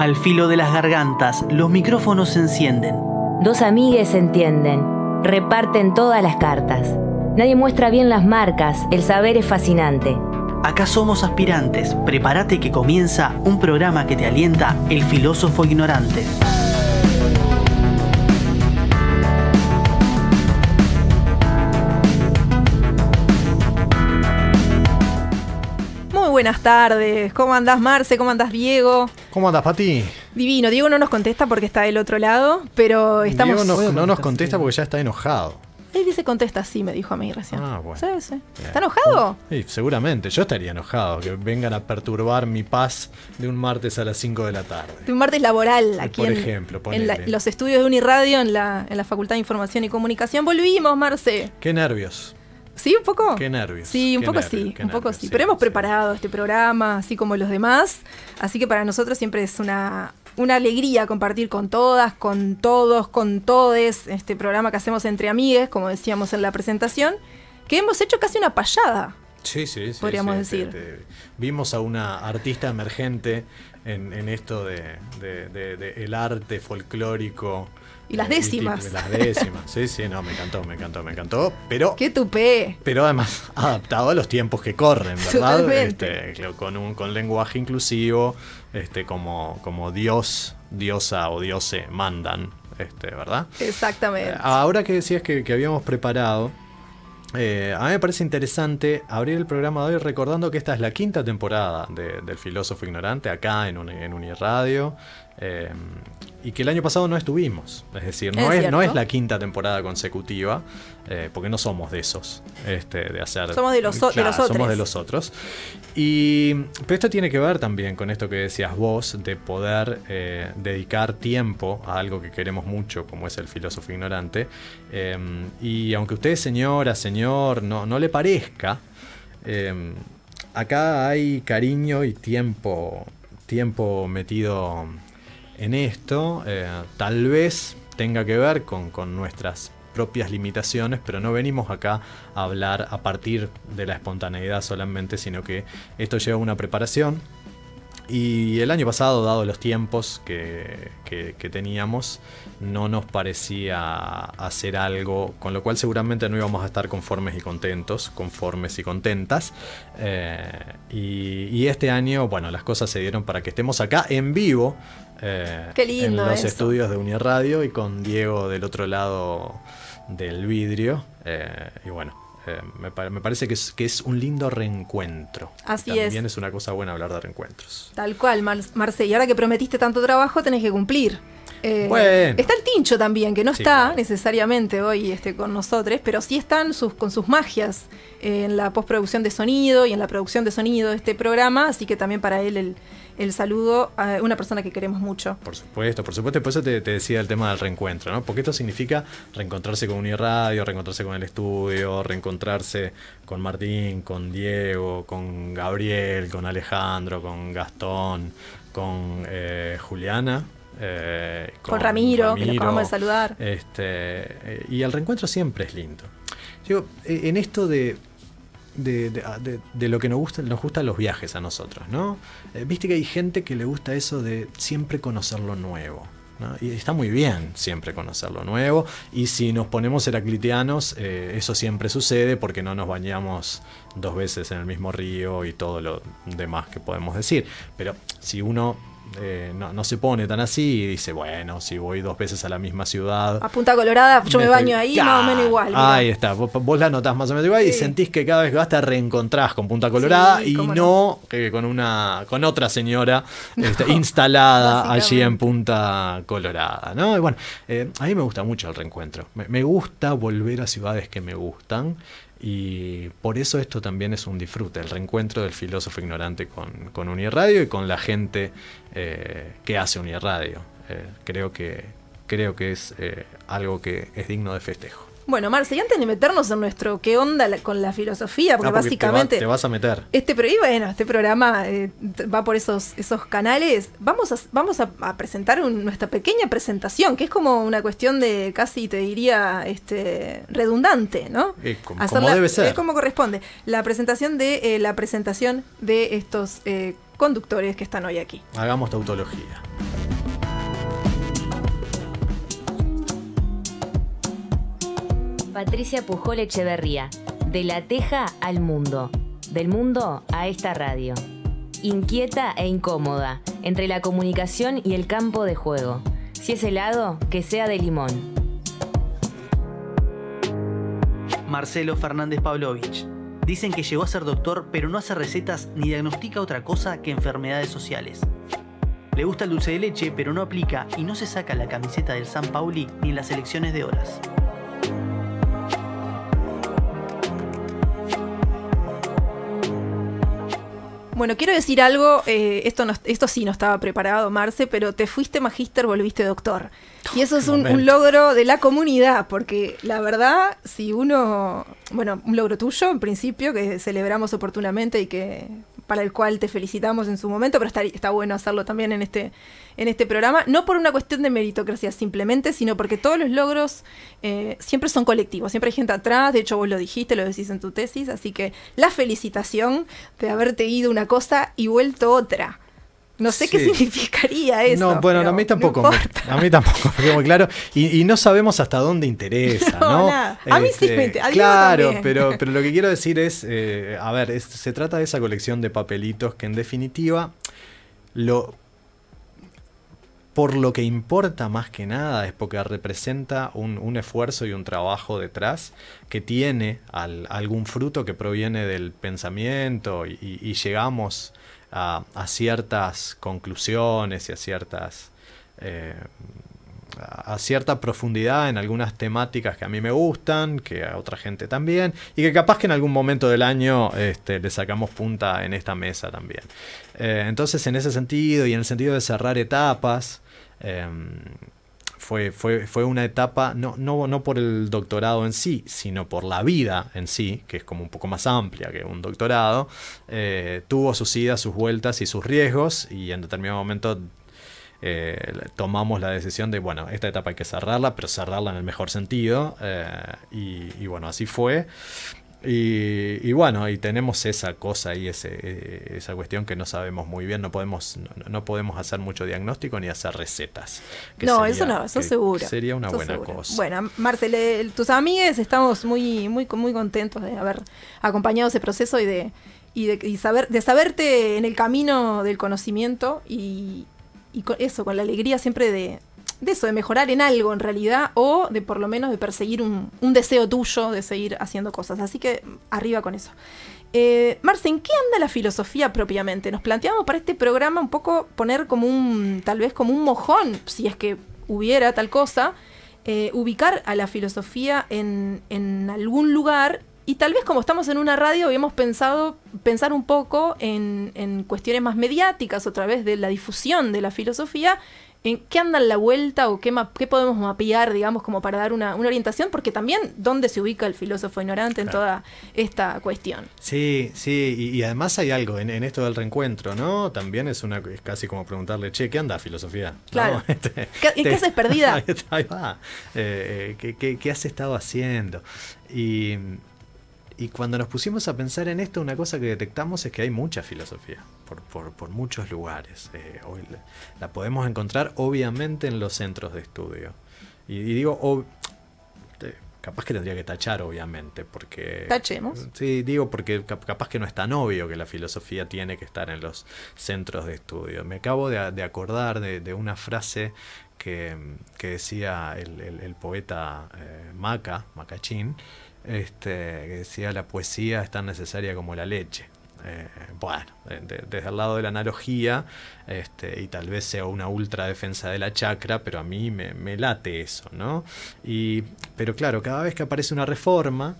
Al filo de las gargantas, los micrófonos se encienden. Dos amigues se entienden, reparten todas las cartas. Nadie muestra bien las marcas, el saber es fascinante. Acá somos aspirantes, prepárate que comienza un programa que te alienta el filósofo ignorante. Muy buenas tardes. ¿Cómo andás, Marce? ¿Cómo andás, Diego? ¿Cómo andas, Pati? Divino. Diego no nos contesta porque está del otro lado, pero estamos. Diego no, nos contesta porque ya está enojado. Él dice contesta sí, me dijo a mí recién. Ah, bueno. ¿Está enojado? Uh, sí, seguramente. Yo estaría enojado que vengan a perturbar mi paz de un martes a las 5 de la tarde. De un martes laboral aquí. Por en, ejemplo, en los estudios de Uniradio en la, en la Facultad de Información y Comunicación. Volvimos, Marce. Qué nervios. Sí, un poco. Qué nervios. Sí, un poco sí, un poco sí. Pero hemos preparado este programa, así como los demás. Así que para nosotros siempre es una, alegría compartir con todas, con todos, con todes este programa que hacemos entre amigues, como decíamos en la presentación, que hemos hecho casi una payada. Sí, sí, sí. Podríamos decir. Este, vimos a una artista emergente en, esto de, de el arte folclórico y las décimas. las décimas, sí, sí, no, me encantó, me encantó, me encantó. Pero. ¡Qué tupé! Pero además, adaptado a los tiempos que corren, ¿verdad? Este, con un con lenguaje inclusivo, este, como, como Dios, diosa o diose mandan, este, ¿verdad? Exactamente. Eh, ahora que decías que, habíamos preparado. Eh, a mí me parece interesante abrir el programa de hoy recordando que esta es la quinta temporada de, del Filósofo Ignorante acá en, un, en Uniradio. Eh, y que el año pasado no estuvimos. Es decir, no es, no es la quinta temporada consecutiva, eh, porque no somos de esos, este, de hacer. Somos de los, otros. Somos de los otros. Y, pero esto tiene que ver también con esto que decías vos, de poder eh, dedicar tiempo a algo que queremos mucho, como es el filósofo ignorante. y aunque usted, señora, señor, no, no le parezca, acá hay cariño y tiempo, tiempo metido en esto. Eh, tal vez tenga que ver con, nuestras propias limitaciones, pero no venimos acá a hablar a partir de la espontaneidad solamente, sino que esto lleva una preparación. Y el año pasado, dado los tiempos que, que, teníamos, no nos parecía hacer algo, con lo cual seguramente no íbamos a estar conformes y contentos, conformes y contentas. Eh, y, este año, bueno, las cosas se dieron para que estemos acá en vivo eh, en los estudios de Uniradio y con Diego del otro lado del vidrio. Eh, y bueno, eh, me, parece que es, un lindo reencuentro. Así También es. También es una cosa buena hablar de reencuentros. Tal cual, Mar Y ahora que prometiste tanto trabajo, tenés que cumplir. Está el Tincho también, que no está necesariamente hoy este, con nosotros, pero sí están sus, con sus magias en la postproducción de sonido y en la producción de sonido de este programa, así que también para él el, el saludo a una persona que queremos mucho. Por supuesto, por supuesto. Por eso te, decía el tema del reencuentro, ¿no? Porque esto significa reencontrarse con Uniradio, reencontrarse con el estudio, reencontrarse con Martín, con Diego, con Gabriel, con Alejandro, con Gastón, con eh, Juliana, eh, con, Ramiro, que nos acabamos de saludar. Este, eh, y el reencuentro siempre es lindo. yo e, en esto de Ah, de, de, lo que nos gusta, nos gustan los viajes a nosotros, ¿no? Eh, viste que hay gente que le gusta eso de siempre conocer lo nuevo. ¿no? Y está muy bien siempre conocer lo nuevo. Y si nos ponemos heraclitianos, eh, eso siempre sucede porque no nos bañamos dos veces en el mismo río y todo lo demás que podemos decir. Pero si uno eh, no, se pone tan así y dice, bueno, si voy dos veces a la misma ciudad. A Punta Colorada, yo me, baño ahí, más o menos igual. Ahí está, vos, la notás más o menos igual y sentís que cada vez que vas te reencontrás con Punta Colorada y no, con una con otra señora este, instalada allí en Punta Colorada. bueno, eh, a mí me gusta mucho el reencuentro. me gusta volver a ciudades que me gustan. Y por eso esto también es un disfrute, el reencuentro del filósofo ignorante con, con Unirradio y con la gente eh, que hace Unirradio. Eh, creo, que, creo que es eh, algo que es digno de festejo. Bueno, Marce, antes de meternos en nuestro qué onda con la filosofía, porque, ah, básicamente. vas a meter. Este, bueno, este programa eh, va por esos, esos canales. Vamos a, vamos a, presentar nuestra pequeña presentación, que es como una cuestión de casi, te diría, este redundante, ¿no? Eh, como, debe ser. Eh, como corresponde. La presentación de la presentación de estos conductores que están hoy aquí. Hagamos tautología. Patricia Pujol Echeverría, de la teja al mundo, del mundo a esta radio. Inquieta e incómoda, entre la comunicación y el campo de juego. Si es helado, que sea de limón. Marcelo Fernández Pavlovich. Dicen que llegó a ser doctor, pero no hace recetas ni diagnostica otra cosa que enfermedades sociales. Le gusta el dulce de leche, pero no aplica y no se saca la camiseta del San Pauli ni en las elecciones de horas. Bueno, quiero decir algo, eh, esto, no, esto sí no estaba preparado, Marce, pero te fuiste magíster, volviste doctor. Y eso es un, un, logro de la comunidad, porque la verdad, si uno, bueno, un logro tuyo en principio, que celebramos oportunamente y que para el cual te felicitamos en su momento, pero está, bueno hacerlo también en este, en este programa, no por una cuestión de meritocracia simplemente, sino porque todos los logros eh, siempre son colectivos, siempre hay gente atrás, de hecho vos lo dijiste, lo decís en tu tesis, así que la felicitación de haberte ido una cosa y vuelto otra. No sé qué significaría eso. No, bueno, a mí tampoco. a mí tampoco, muy claro. Y, no sabemos hasta dónde interesa, ¿no? A mí sí me este, interesa. Claro, pero, pero lo que quiero decir es, eh, a ver, se trata de esa colección de papelitos que en definitiva lo por lo que importa más que nada es porque representa un, esfuerzo y un trabajo detrás que tiene al, algún fruto que proviene del pensamiento y llegamos a, ciertas conclusiones y a ciertas... Eh, a cierta profundidad en algunas temáticas que a mí me gustan, que a otra gente también, y que capaz que en algún momento del año este, le sacamos punta en esta mesa también. Eh, entonces, en ese sentido y en el sentido de cerrar etapas, eh, fue, una etapa, no, no, no por el doctorado en sí, sino por la vida en sí, que es como un poco más amplia que un doctorado, eh, tuvo sus idas, sus vueltas y sus riesgos, y en determinado momento eh, tomamos la decisión de, bueno, esta etapa hay que cerrarla, pero cerrarla en el mejor sentido, eh, y, bueno, así fue. Y, bueno, y tenemos esa cosa y ese, eh, esa cuestión que no sabemos muy bien, no podemos, no, podemos hacer mucho diagnóstico ni hacer recetas. no, eso no, eso seguro. Sería una buena cosa. Bueno, Marcel, tus amigues estamos muy, muy, muy contentos de haber acompañado ese proceso y de, y de, saber, de saberte en el camino del conocimiento y, y con eso, con la alegría siempre de, de eso, de mejorar en algo en realidad, o de por lo menos de perseguir un, un deseo tuyo de seguir haciendo cosas. Así que arriba con eso. Eh, ¿en ¿qué anda la filosofía propiamente? Nos planteamos para este programa un poco poner como un, tal vez como un mojón, si es que hubiera tal cosa, eh, ubicar a la filosofía en, en, algún lugar y tal vez como estamos en una radio habíamos pensado pensar un poco en, en cuestiones más mediáticas otra vez de la difusión de la filosofía ¿En qué anda la vuelta o qué, podemos mapear, digamos, como para dar una, orientación? Porque también, ¿dónde se ubica el filósofo ignorante en toda esta cuestión? Sí, sí, y, además hay algo en, esto del reencuentro, ¿no? También es una es casi como preguntarle, che, ¿qué anda filosofía? Claro. Este, ¿Qué, este, haces perdida? Ahí va. Eh, eh, ¿qué, has estado haciendo? y cuando nos pusimos a pensar en esto, una cosa que detectamos es que hay mucha filosofía por, muchos lugares. Eh, hoy la, podemos encontrar obviamente en los centros de estudio. Y, digo, capaz que tendría que tachar obviamente, porque... Tachemos. Sí, digo, porque capaz que no es tan obvio que la filosofía tiene que estar en los centros de estudio. Me acabo de, acordar de, una frase que, decía el, poeta eh, Maca, Macachín, este, que decía la poesía es tan necesaria como la leche. Eh, bueno, desde el lado de la analogía, este, y tal vez sea una ultra defensa de la chacra, pero a mí me, me late eso, ¿no? Y, pero claro, cada vez que aparece una reforma,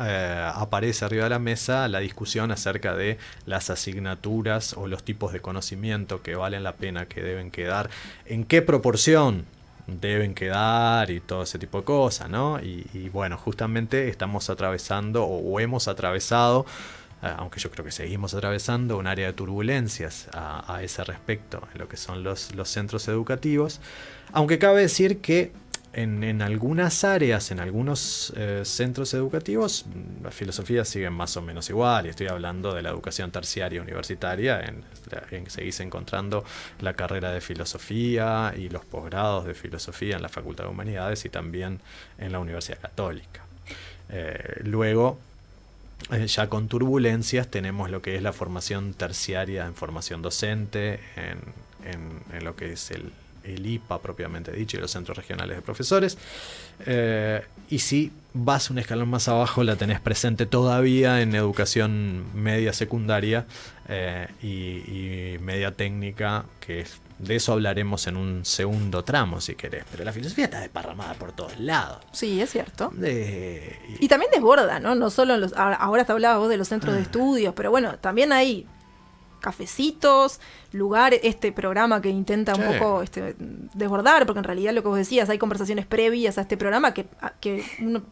eh, aparece arriba de la mesa la discusión acerca de las asignaturas o los tipos de conocimiento que valen la pena, que deben quedar, en qué proporción deben quedar y todo ese tipo de cosas, ¿no? Y, bueno, justamente estamos atravesando o hemos atravesado Ah, aunque yo creo que seguimos atravesando un área de turbulencias a, ese respecto, en lo que son los, centros educativos, aunque cabe decir que en, algunas áreas, en algunos eh, centros educativos, mm, las filosofías siguen más o menos igual. Y estoy hablando de la educación terciaria universitaria, en, que seguís encontrando la carrera de filosofía y los posgrados de filosofía en la Facultad de Humanidades y también en la Universidad Católica. Eh, luego, eh, ya con turbulencias tenemos lo que es la formación terciaria en formación docente, en, lo que es el, IPA propiamente dicho y los centros regionales de profesores. Eh, y si vas un escalón más abajo, la tenés presente todavía en educación media secundaria eh, y, y, media técnica, que es de eso hablaremos en un segundo tramo, si querés. Pero la filosofía está desparramada por todos lados. Sí, es cierto. Y también desborda, ¿no? No solo los. Ahora, te hablabas vos de los centros de mm. estudios, pero bueno, también hay cafecitos, lugar, este programa que intenta un poco este, desbordar, porque en realidad lo que vos decías, hay conversaciones previas a este programa que, que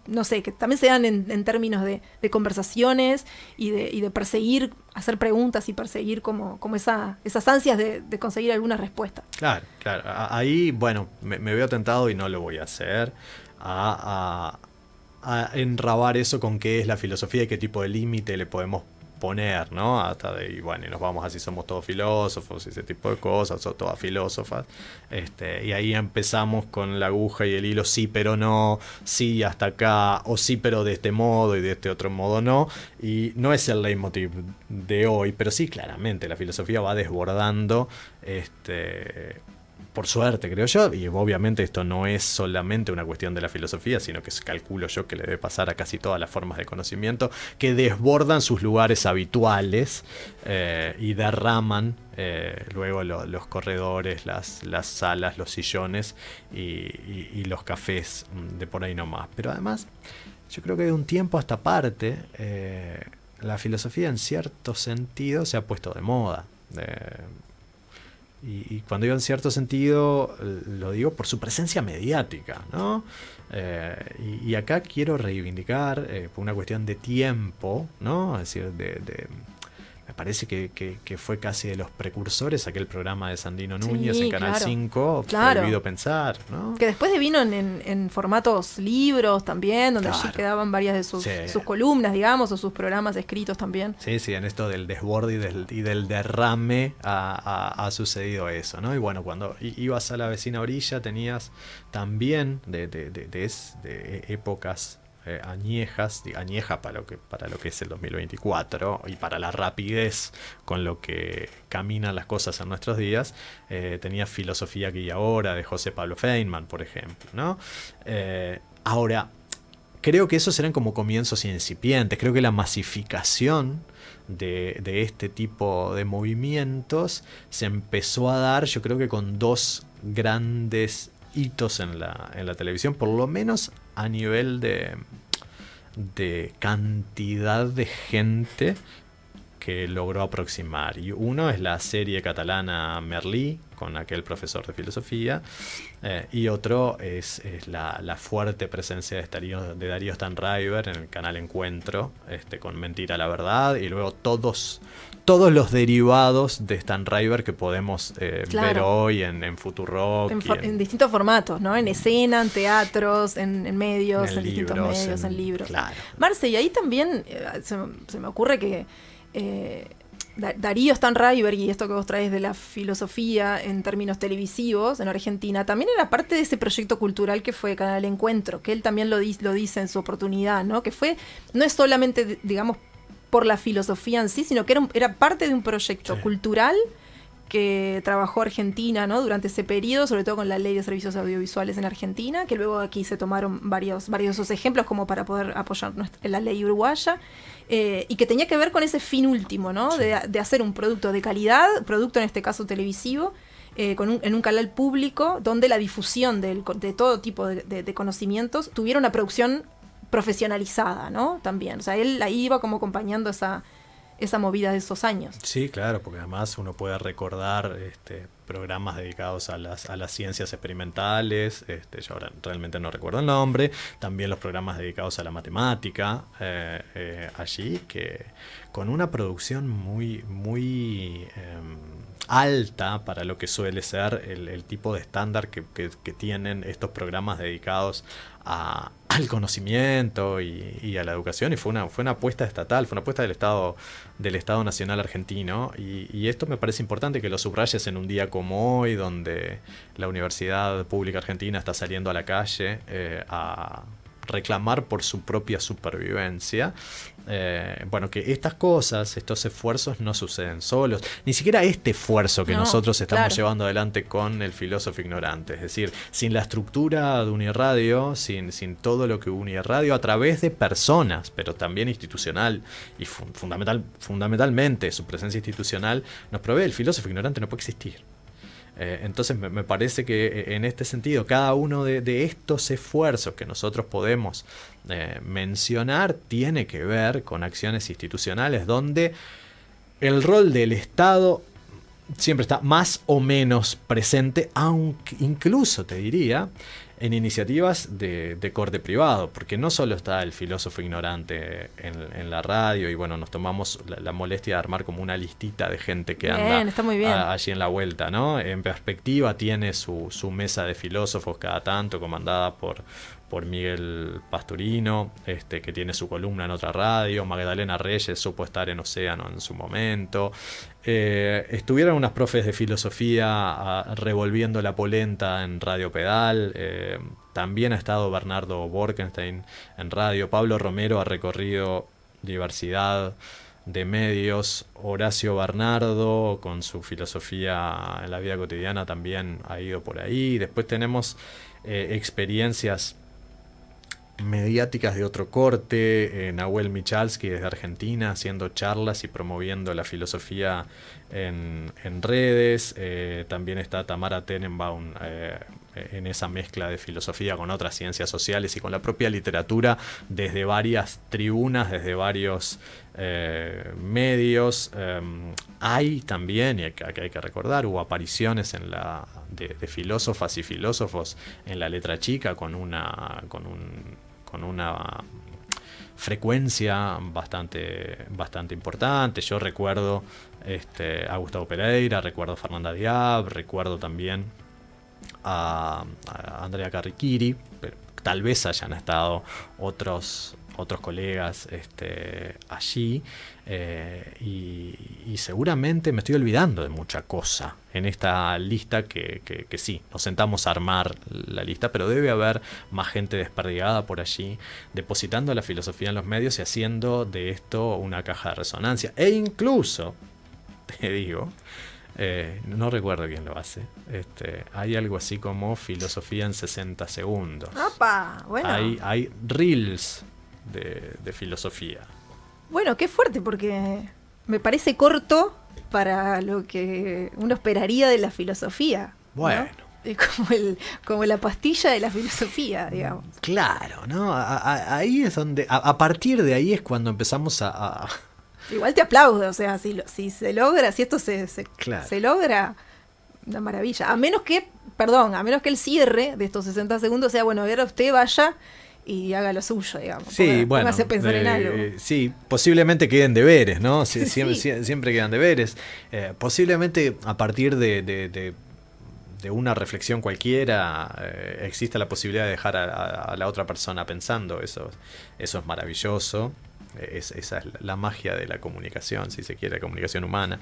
no, sé, que también se dan en, términos de, conversaciones y de, perseguir, hacer preguntas y perseguir como, como esa, esas ansias de, conseguir alguna respuesta. Claro, claro. Ahí, bueno, me, veo tentado y no lo voy a hacer. a, a a enrabar eso con qué es la filosofía y qué tipo de límite le podemos poner, ¿no? Hasta de, y bueno, y nos vamos así, somos todos filósofos, y ese tipo de cosas, o todas filósofas. Este, y ahí empezamos con la aguja y el hilo, sí, pero no, sí, hasta acá, o sí, pero de este modo y de este otro modo no. Y no es el leitmotiv de hoy, pero sí, claramente, la filosofía va desbordando este, por suerte, creo yo, y obviamente esto no es solamente una cuestión de la filosofía, sino que calculo yo que le debe pasar a casi todas las formas de conocimiento, que desbordan sus lugares habituales eh, y derraman eh, luego los corredores, las, las, salas, los sillones y, los cafés mm, de por ahí nomás. Pero además, yo creo que de un tiempo hasta parte, eh, la filosofía en cierto sentido se ha puesto de moda y, cuando yo en cierto sentido, lo digo por su presencia mediática, ¿no? Eh, y, acá quiero reivindicar, eh, por una cuestión de tiempo, ¿no? Es decir, de parece que, fue casi de los precursores aquel programa de Sandino Núñez en Canal claro, 5, claro. Pensar, Que después vino en, formatos libros también, donde allí quedaban varias de sus, columnas, digamos, o sus programas escritos también. Sí, sí, en esto del desborde y del, del derrame ha, sucedido eso, ¿no? Y bueno, cuando ibas a la vecina orilla tenías también de, de e, épocas eh, añejas, añeja para lo, que, para lo que es el 2024 y para la rapidez con lo que caminan las cosas en nuestros días, eh, tenía Filosofía aquí y ahora de José Pablo Feynman, por ejemplo. ¿no? Eh, ahora, creo que esos eran como comienzos incipientes, creo que la masificación... De, este tipo de movimientos se empezó a dar yo creo que con dos grandes hitos la, en la televisión, por lo menos a nivel de, de cantidad de gente que logró aproximar. uno es la serie catalana Merlí, con aquel profesor de filosofía, eh, y otro es, la, fuerte presencia de, Darío, de Darío Stanriver en el canal Encuentro, este, con Mentira la Verdad, y luego todos, todos los derivados de Stanriver que podemos eh, ver hoy en, en En, distintos formatos, ¿no? En escena, en teatros, en, medios, en, libros, distintos medios, en, libros. Marce, y ahí también eh, se me ocurre que eh, Darío Stanraiberg y esto que vos traes de la filosofía en términos televisivos en Argentina, también era parte de ese proyecto cultural que fue Canal Encuentro, que él también lo, dice en su oportunidad, ¿no? Que fue, no es solamente, digamos, por la filosofía en sí, sino que era, parte de un proyecto cultural que trabajó Argentina ¿no? durante ese periodo, sobre todo con la ley de servicios audiovisuales en Argentina, que luego aquí se tomaron varios, ejemplos como para poder apoyar la ley uruguaya, eh, y que tenía que ver con ese fin último, ¿no? de, hacer un producto de calidad, producto en este caso televisivo, eh, en un canal público donde la difusión de, todo tipo de, conocimientos tuviera una producción profesionalizada, ¿no? También, o sea, él ahí iba como acompañando esa, esa movida de esos años. Sí, claro, porque además uno puede recordar este, programas dedicados a las, a las ciencias experimentales, este, yo ahora realmente no recuerdo el nombre, también los programas dedicados a la matemática eh, eh, allí, que con una producción muy, muy em, alta para lo que suele ser el, tipo de estándar que tienen estos programas dedicados a, al conocimiento y, a la educación y fue una, fue una apuesta estatal, fue una apuesta del Estado, del Estado Nacional Argentino y, esto me parece importante que lo subrayes en un día como hoy donde la Universidad Pública Argentina está saliendo a la calle eh, a reclamar por su propia supervivencia eh, bueno, que estas cosas, estos esfuerzos no suceden solos. Ni siquiera este esfuerzo que nosotros estamos llevando adelante con el filósofo ignorante. Es decir, sin la estructura de Unirradio, sin, sin todo lo que Unirradio, a través de personas, pero también institucional y fundamental, fundamentalmente su presencia institucional, nos provee el filósofo ignorante, no puede existir. Eh, entonces me, parece que eh, en este sentido cada uno de, estos esfuerzos que nosotros podemos eh, mencionar tiene que ver con acciones institucionales donde el rol del Estado siempre está más o menos presente, aunque incluso te diría en iniciativas de, de, corte privado, porque no solo está el filósofo ignorante en, la radio y bueno, nos tomamos la, molestia de armar como una listita de gente que anda está allí en la vuelta, ¿no? En perspectiva tiene su, su mesa de filósofos cada tanto comandada por, por Miguel Pasturino, este, que tiene su columna en otra radio, Magdalena Reyes supo estar en Océano en su momento. Eh, estuvieron unas profes de filosofía ah, revolviendo la polenta en Radio Pedal. Eh, también ha estado Bernardo Borkenstein en radio. Pablo Romero ha recorrido diversidad de medios, Horacio Bernardo con su filosofía en la vida cotidiana también ha ido por ahí. Después tenemos eh, experiencias mediáticas de otro corte, eh, Nahuel Michalski desde Argentina haciendo charlas y promoviendo la filosofía en, redes, eh, también está Tamara Tenenbaum eh, en esa mezcla de filosofía con otras ciencias sociales y con la propia literatura desde varias tribunas, desde varios medios. hay también, y aquí hay que recordar, hubo apariciones de, de filósofas y filósofos en la letra chica con, una, con un con una frecuencia bastante, bastante importante. Yo recuerdo este, a Gustavo Pereira, recuerdo a Fernanda Diab, recuerdo también a, a Andrea Carriquiri, pero tal vez hayan estado otros otros colegas este, allí eh, y, seguramente me estoy olvidando de mucha cosa en esta lista que, que, sí, nos sentamos a armar la lista, pero debe haber más gente desperdigada por allí, depositando la filosofía en los medios y haciendo de esto una caja de resonancia. E incluso, te digo, eh, no recuerdo quién lo hace. Este, hay algo así como filosofía en 60 segundos. ¡Opa! Bueno. hay reels de, filosofía. Bueno, qué fuerte, porque me parece corto para lo que uno esperaría de la filosofía. Bueno. es Como, el, como la pastilla de la filosofía, digamos. Claro, ¿no? ahí es donde, a, partir de ahí es cuando empezamos a... Igual te aplaudo, o sea, si, si se logra, si esto se, se, logra, una maravilla. A menos que, perdón, a menos que el cierre de estos 60 segundos sea, bueno, ver usted vaya y haga lo suyo, digamos. Sí, pensar en eh, algo. sí, posiblemente queden deberes, ¿no? siempre, quedan deberes. Eh, posiblemente a partir de, una reflexión cualquiera eh, exista la posibilidad de dejar a, a, la otra persona pensando. Eso, eso es maravilloso esa es la magia de la comunicación, si se quiere, la comunicación humana.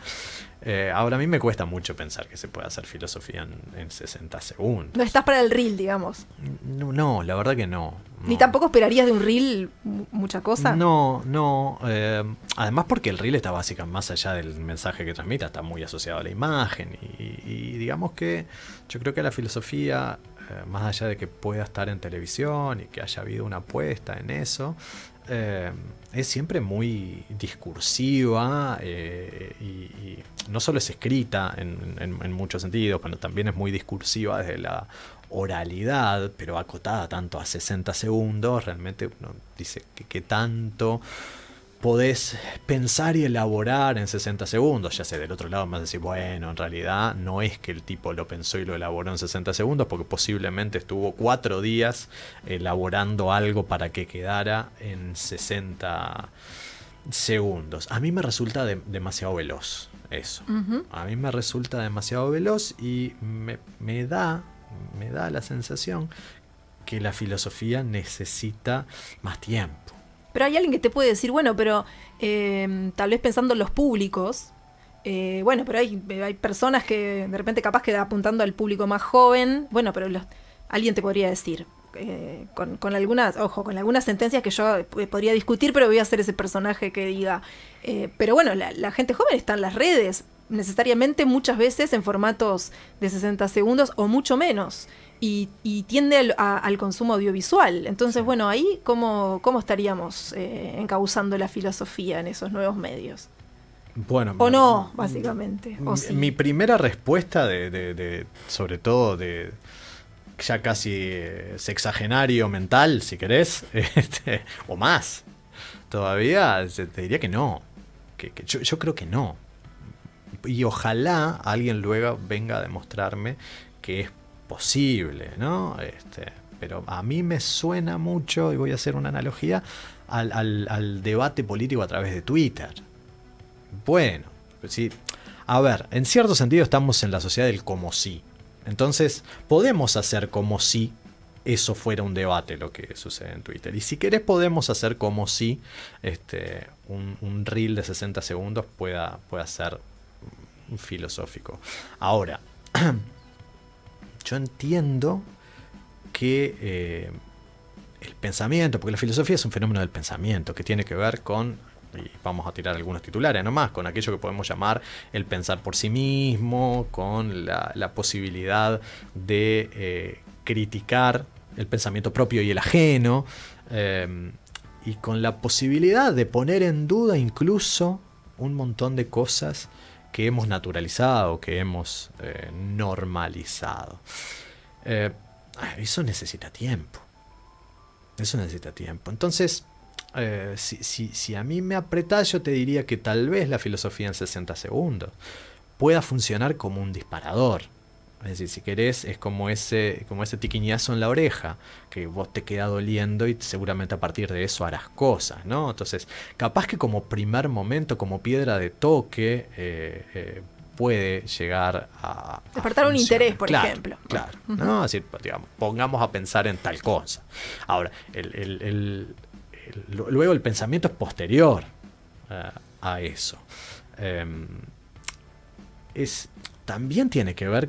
Eh, ahora a mí me cuesta mucho pensar que se pueda hacer filosofía en, 60 segundos. No estás para el reel, digamos. No, la verdad que no, Ni tampoco esperarías de un reel mucha cosa. No, no. Eh, además porque el reel está básicamente más allá del mensaje que transmite está muy asociado a la imagen. Y, digamos que yo creo que la filosofía, eh, más allá de que pueda estar en televisión y que haya habido una apuesta en eso, eh, es siempre muy discursiva eh, y, no solo es escrita en, muchos sentidos, pero también es muy discursiva desde la oralidad, pero acotada tanto a 60 segundos, realmente no dice que tanto podés pensar y elaborar en 60 segundos. Ya sé, del otro lado más decir, bueno, en realidad no es que el tipo lo pensó y lo elaboró en 60 segundos, porque posiblemente estuvo cuatro días elaborando algo para que quedara en 60 segundos. A mí me resulta demasiado veloz eso. A mí me resulta demasiado veloz y me da, me da la sensación que la filosofía necesita más tiempo pero hay alguien que te puede decir, bueno, pero eh, tal vez pensando en los públicos, eh, bueno, pero hay, hay, personas que de repente capaz queda apuntando al público más joven, bueno, pero alguien te podría decir. Eh, con, con, algunas, ojo, con algunas sentencias que yo podría discutir, pero voy a ser ese personaje que diga, pero bueno, la, la gente joven está en las redes, necesariamente muchas veces en formatos de 60 segundos o mucho menos y, tiende al, consumo audiovisual. Entonces, bueno, ahí cómo, cómo estaríamos eh, encauzando la filosofía en esos nuevos medios. Bueno, o no, básicamente. Mi primera respuesta de, sobre todo de ya casi eh, sexagenario mental, si querés, este, o más, todavía te diría que no. Que, yo, yo, creo que no. Y ojalá alguien luego venga a demostrarme que es posible, ¿no? Este, pero a mí me suena mucho, y voy a hacer una analogía, al, debate político a través de Twitter. Bueno, pues sí. A ver, en cierto sentido estamos en la sociedad del como si Entonces, podemos hacer como si eso fuera un debate lo que sucede en Twitter. Y si querés podemos hacer como si este, un, reel de 60 segundos pueda, pueda ser mm, filosófico. Ahora, yo entiendo que eh, el pensamiento, porque la filosofía es un fenómeno del pensamiento, que tiene que ver con, y vamos a tirar algunos titulares nomás, con aquello que podemos llamar el pensar por sí mismo, con la, posibilidad de eh, criticar el pensamiento propio y el ajeno, eh, y con la posibilidad de poner en duda incluso un montón de cosas que hemos naturalizado, que hemos eh, normalizado. Eh, ah, eso necesita tiempo. Eso necesita tiempo. Entonces, eh, si, si, a mí me apretas yo te diría que tal vez la filosofía en 60 segundos pueda funcionar como un disparador. Es decir, si querés, es como ese, como ese tiquiñazo en la oreja, que vos te queda doliendo y seguramente a partir de eso harás cosas, ¿no? Entonces, capaz que como primer momento, como piedra de toque, eh, eh, puede llegar a... Despertar un interés, por ejemplo. Claro, digamos, pongamos a pensar en tal cosa. Ahora, luego el pensamiento es posterior eh, a eso. Em, es, también tiene que ver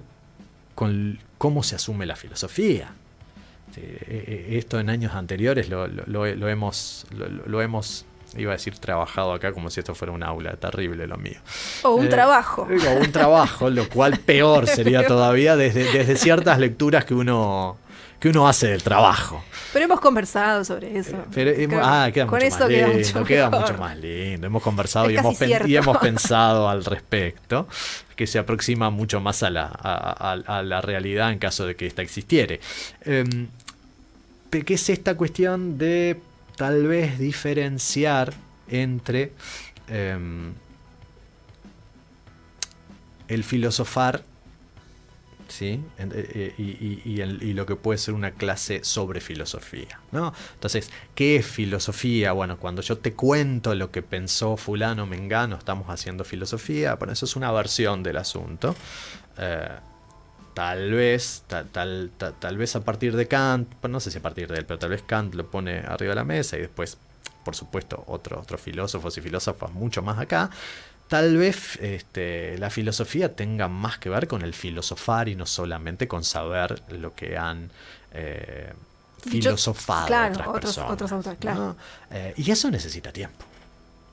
con cómo se asume la filosofía. E, e, esto en años anteriores lo, lo, hemos, lo, hemos, iba a decir, trabajado acá como si esto fuera un aula, terrible lo mío. O un eh, trabajo. O un trabajo, lo cual peor sería todavía desde, desde ciertas lecturas que uno, que uno hace del trabajo. Pero hemos conversado sobre eso. Ah, con mucho eso queda mucho más lindo. Hemos conversado y hemos, pensado al respecto, que se aproxima mucho más a la, a, la realidad en caso de que ésta existiere. Eh, ¿Qué es esta cuestión de tal vez diferenciar entre em, el filosofar ¿sí? Eh, eh, y, lo que puede ser una clase sobre filosofía. ¿no? Entonces, ¿qué es filosofía? Bueno, cuando yo te cuento lo que pensó fulano, mengano, estamos haciendo filosofía, bueno, eso es una versión del asunto. Eh, tal vez, tal, tal, vez a partir de Kant, pues no sé si a partir de él, pero tal vez Kant lo pone arriba de la mesa y después, por supuesto, otros otros filósofos y filósofas mucho más acá tal vez este, la filosofía tenga más que ver con el filosofar y no solamente con saber lo que han eh, filosofado claro, otros, personas. Eh, y eso necesita tiempo.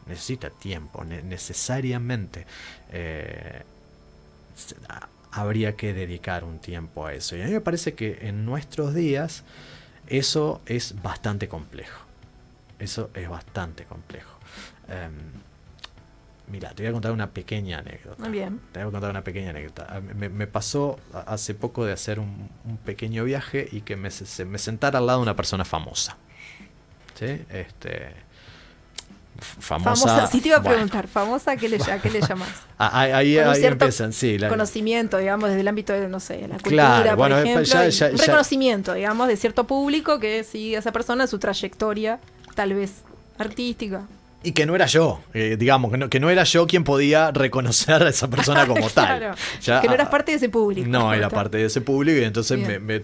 Necesita tiempo, necesariamente. Eh, habría que dedicar un tiempo a eso. Y a mí me parece que en nuestros días eso es bastante complejo. Eso es bastante complejo. Em, Mira, te voy a contar una pequeña anécdota. Bien. Te voy a contar una pequeña anécdota. Ah, me, pasó hace poco de hacer un, pequeño viaje y que me, sentara al lado de una persona famosa. ¿Sí? Este, famosa. sí te iba a preguntar, famosa, ¿a qué le, a ah, ahí, ahí, empiezan, sí. conocimiento, digamos, desde el ámbito de, no sé, la cultura, por ejemplo. un reconocimiento, digamos, de cierto público que sigue a esa persona su trayectoria, tal vez, artística y que no era yo, eh, digamos, que no, que no, era yo quien podía reconocer a esa persona como tal. que no ah, eras parte de ese público. No, era parte de ese público y entonces me,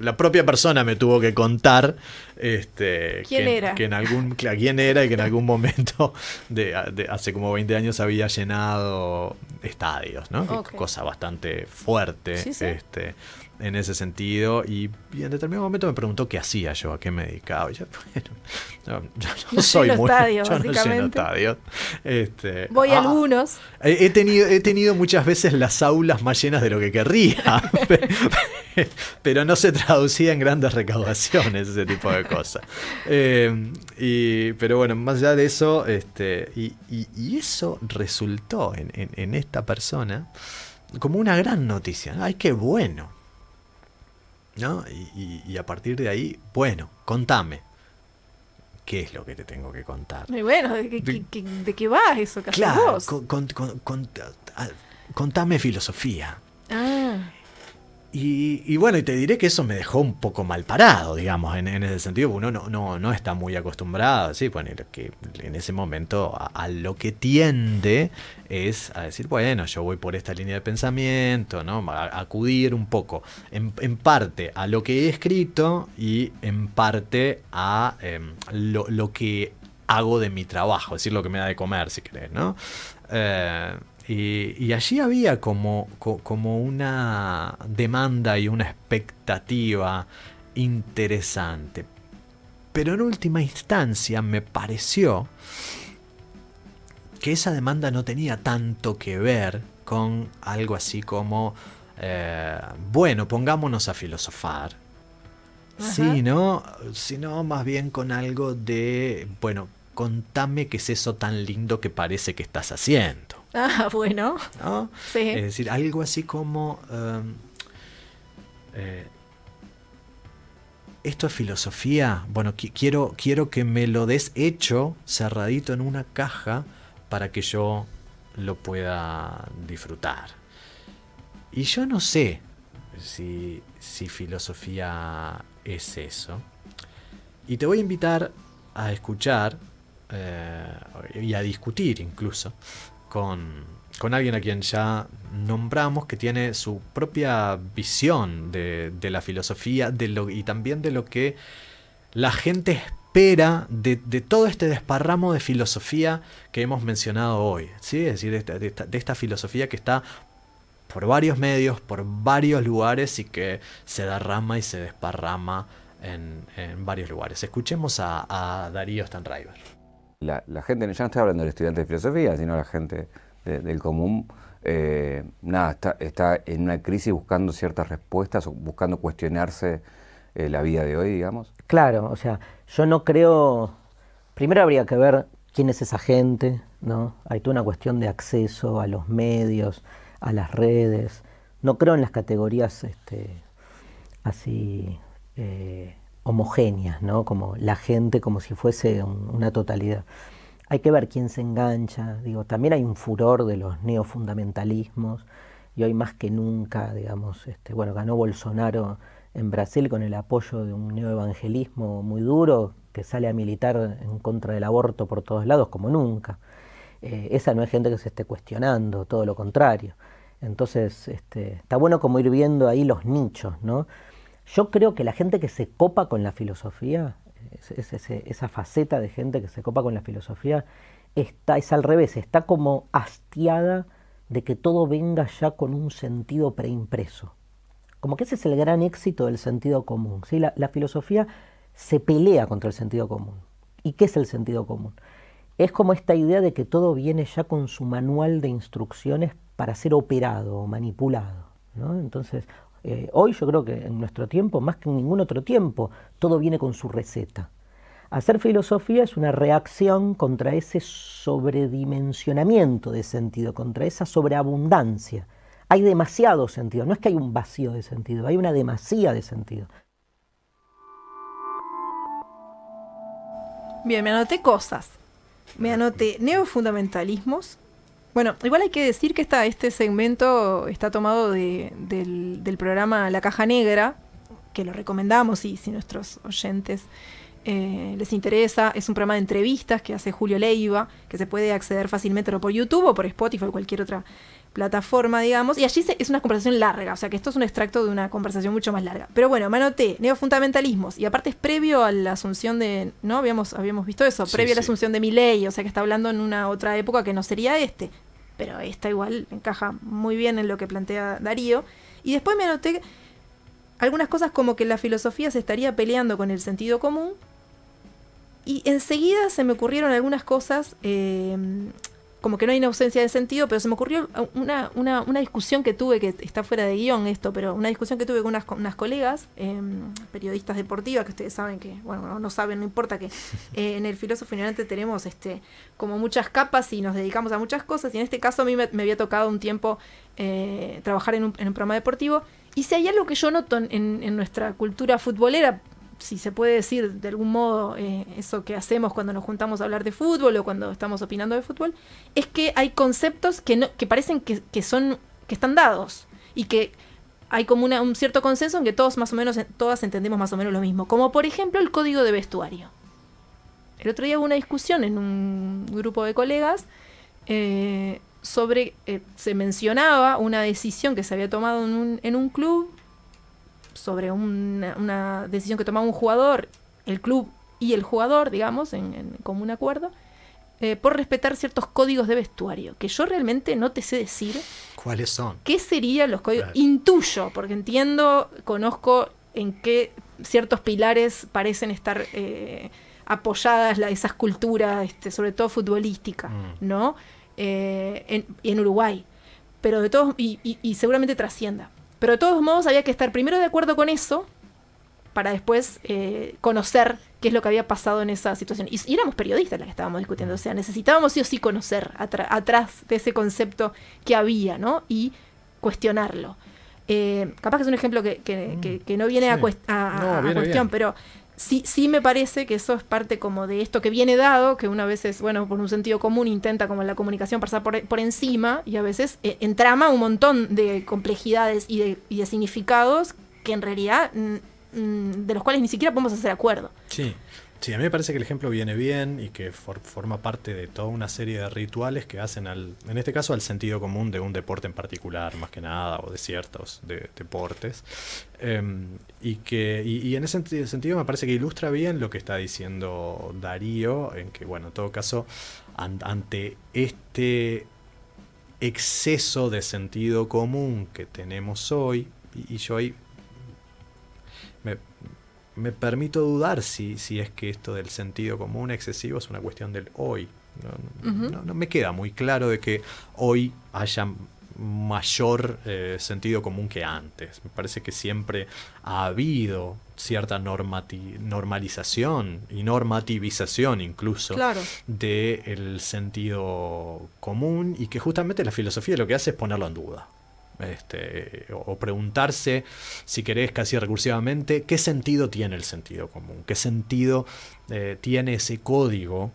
la propia persona me tuvo que contar este, ¿Quién era? Que en algún, quién era y que en algún momento, de, hace como 20 años, había llenado estadios, ¿no? Cosa bastante fuerte. Este, en ese sentido y, en determinado momento me preguntó qué hacía yo, a qué me dedicaba. yo, no, soy muy, este, Voy a ah, algunos. He, tenido, he tenido muchas veces las aulas más llenas de lo que querría, pero no se traducía en grandes recaudaciones ese tipo de cosas. Em, pero bueno, más allá de eso, este, y, eso resultó en, en esta persona como una gran noticia. Ay, qué bueno ¿No? Y, a partir de ahí, bueno, contame. ¿Qué es lo que te tengo que contar? Muy bueno, ¿de, qué, de, va eso? Claro, contame filosofía. Ah. Y, bueno, y te diré que eso me dejó un poco mal parado, digamos, en, ese sentido, uno no, no, no, está muy acostumbrado, sí, bueno, que en ese momento a, lo que tiende es a decir, bueno, yo voy por esta línea de pensamiento, ¿no? acudir un poco, en, parte a lo que he escrito y en parte a em, lo, lo, que hago de mi trabajo, es decir, lo que me da de comer, si querés, ¿no? Eh, eh, y, allí había como, como una demanda y una expectativa interesante. Pero en última instancia me pareció que esa demanda no tenía tanto que ver con algo así como, eh, bueno, pongámonos a filosofar, sino, sino más bien con algo de, bueno, contame qué es eso tan lindo que parece que estás haciendo. Ah, bueno. Es decir, algo así como... Um, eh, esto es filosofía. Bueno, quiero, quiero que me lo des hecho, cerradito en una caja, para que yo lo pueda disfrutar. Y yo no sé si, si filosofía es eso. Y te voy a invitar a escuchar eh, y a discutir incluso con, alguien a quien ya nombramos que tiene su propia visión de, la filosofía de lo, y también de lo que la gente espera de, todo este desparramo de filosofía que hemos mencionado hoy. ¿sí? Es decir, de esta, filosofía que está por varios medios, por varios lugares y que se derrama y se desparrama en, varios lugares. Escuchemos a, a Darío Stanriver la, gente, ya no estoy hablando del estudiante de filosofía, sino la gente del común, eh, nada, está, en una crisis buscando ciertas respuestas, o buscando cuestionarse eh, la vida de hoy, digamos. Claro, o sea, yo no creo, primero habría que ver quién es esa gente, ¿no? Hay toda una cuestión de acceso a los medios, a las redes. No creo en las categorías este, así eh, homogéneas, ¿no? como la gente como si fuese una totalidad. Hay que ver quién se engancha, digo, también hay un furor de los neofundamentalismos y hoy más que nunca, digamos, este, bueno, ganó Bolsonaro en Brasil con el apoyo de un neoevangelismo muy duro que sale a militar en contra del aborto por todos lados como nunca. Eh, esa no es gente que se esté cuestionando, todo lo contrario. Entonces, este, está bueno como ir viendo ahí los nichos, ¿no? Yo creo que la gente que se copa con la filosofía, esa faceta de gente que se copa con la filosofía, está, es al revés, está como hastiada de que todo venga ya con un sentido preimpreso. Como que ese es el gran éxito del sentido común. La, filosofía se pelea contra el sentido común. ¿Y qué es el sentido común? Es como esta idea de que todo viene ya con su manual de instrucciones para ser operado o manipulado. ¿no? Entonces, eh, hoy yo creo que en nuestro tiempo, más que en ningún otro tiempo, todo viene con su receta. Hacer filosofía es una reacción contra ese sobredimensionamiento de sentido, contra esa sobreabundancia. Hay demasiado sentido, no es que hay un vacío de sentido, hay una demasía de sentido. Bien, me anoté cosas. Me anoté neofundamentalismos, bueno, igual hay que decir que esta, este segmento está tomado de, del, programa La Caja Negra, que lo recomendamos y si nuestros oyentes eh, les interesa, es un programa de entrevistas que hace Julio Leiva, que se puede acceder fácilmente por YouTube o por Spotify o cualquier otra plataforma, digamos, y allí es una conversación larga, o sea que esto es un extracto de una conversación mucho más larga. Pero bueno, manoté, neofundamentalismos, y aparte es previo a la asunción de, ¿no? Habíamos, habíamos visto eso, previo a la asunción de mi o sea que está hablando en una otra época que no sería este, pero esta igual encaja muy bien en lo que plantea Darío. Y después me anoté algunas cosas como que la filosofía se estaría peleando con el sentido común. Y enseguida se me ocurrieron algunas cosas eh, como que no hay una ausencia de sentido, pero se me ocurrió una, discusión que tuve, que está fuera de guión esto, pero una discusión que tuve con unas, unas colegas, em, periodistas deportivas, que ustedes saben que, bueno, no, saben, no importa que eh, en el filósofo finalmente tenemos este, como muchas capas y nos dedicamos a muchas cosas, y en este caso a mí me, había tocado un tiempo eh, trabajar en un, en un programa deportivo, y si hay algo que yo noto en, en, nuestra cultura futbolera, si se puede decir de algún modo eh, eso que hacemos cuando nos juntamos a hablar de fútbol o cuando estamos opinando de fútbol, es que hay conceptos que, no, que parecen que, son, que están dados y que hay como un cierto consenso en que todos más o menos, todas entendemos más o menos lo mismo, como por ejemplo el código de vestuario. El otro día hubo una discusión en un grupo de colegas eh, sobre, eh, se mencionaba una decisión que se había tomado en un, en un club sobre una, decisión que tomaba un jugador, el club y el jugador, digamos, en, un común acuerdo, eh, por respetar ciertos códigos de vestuario, que yo realmente no te sé decir. ¿Cuáles son? ¿Qué serían los códigos? Intuyo, porque entiendo, conozco en qué ciertos pilares parecen estar eh, apoyadas esas culturas, este, sobre todo futbolística, mm. ¿no? Eh, en, Uruguay. Pero de todos, y seguramente trascienda. Pero de todos modos había que estar primero de acuerdo con eso para después eh, conocer qué es lo que había pasado en esa situación. Y, éramos periodistas las que estábamos discutiendo, o sea, necesitábamos sí o sí conocer atrás de ese concepto que había, ¿no? Y cuestionarlo. Eh, capaz que es un ejemplo que, mm. no viene a, cuest a, cuestión, pero sí, sí me parece que eso es parte como de esto que viene dado, que una vez es, bueno, por un sentido común intenta como la comunicación pasar por, por encima y a veces eh, entrama un montón de complejidades y de, y de significados que en realidad mm, mm, de los cuales ni siquiera podemos hacer acuerdo. Sí. Sí, a mí me parece que el ejemplo viene bien y que forma parte de toda una serie de rituales que hacen al, en este caso, al sentido común de un deporte en particular, más que nada, o de ciertos deportes. Em, y que en ese sentido, me parece que ilustra bien lo que está diciendo Darío, en que, bueno, en todo caso, ante este exceso de sentido común que tenemos hoy, y, y yo ahí me, me permito dudar si, si es que esto del sentido común excesivo es una cuestión del hoy. No, me queda muy claro de que hoy haya mayor eh, sentido común que antes. Me parece que siempre ha habido cierta normalización y normativización incluso del sentido común y que justamente la filosofía lo que hace es ponerlo en duda este, eh, o, preguntarse, si querés, casi recursivamente, qué sentido tiene el sentido común, qué sentido eh, tiene ese código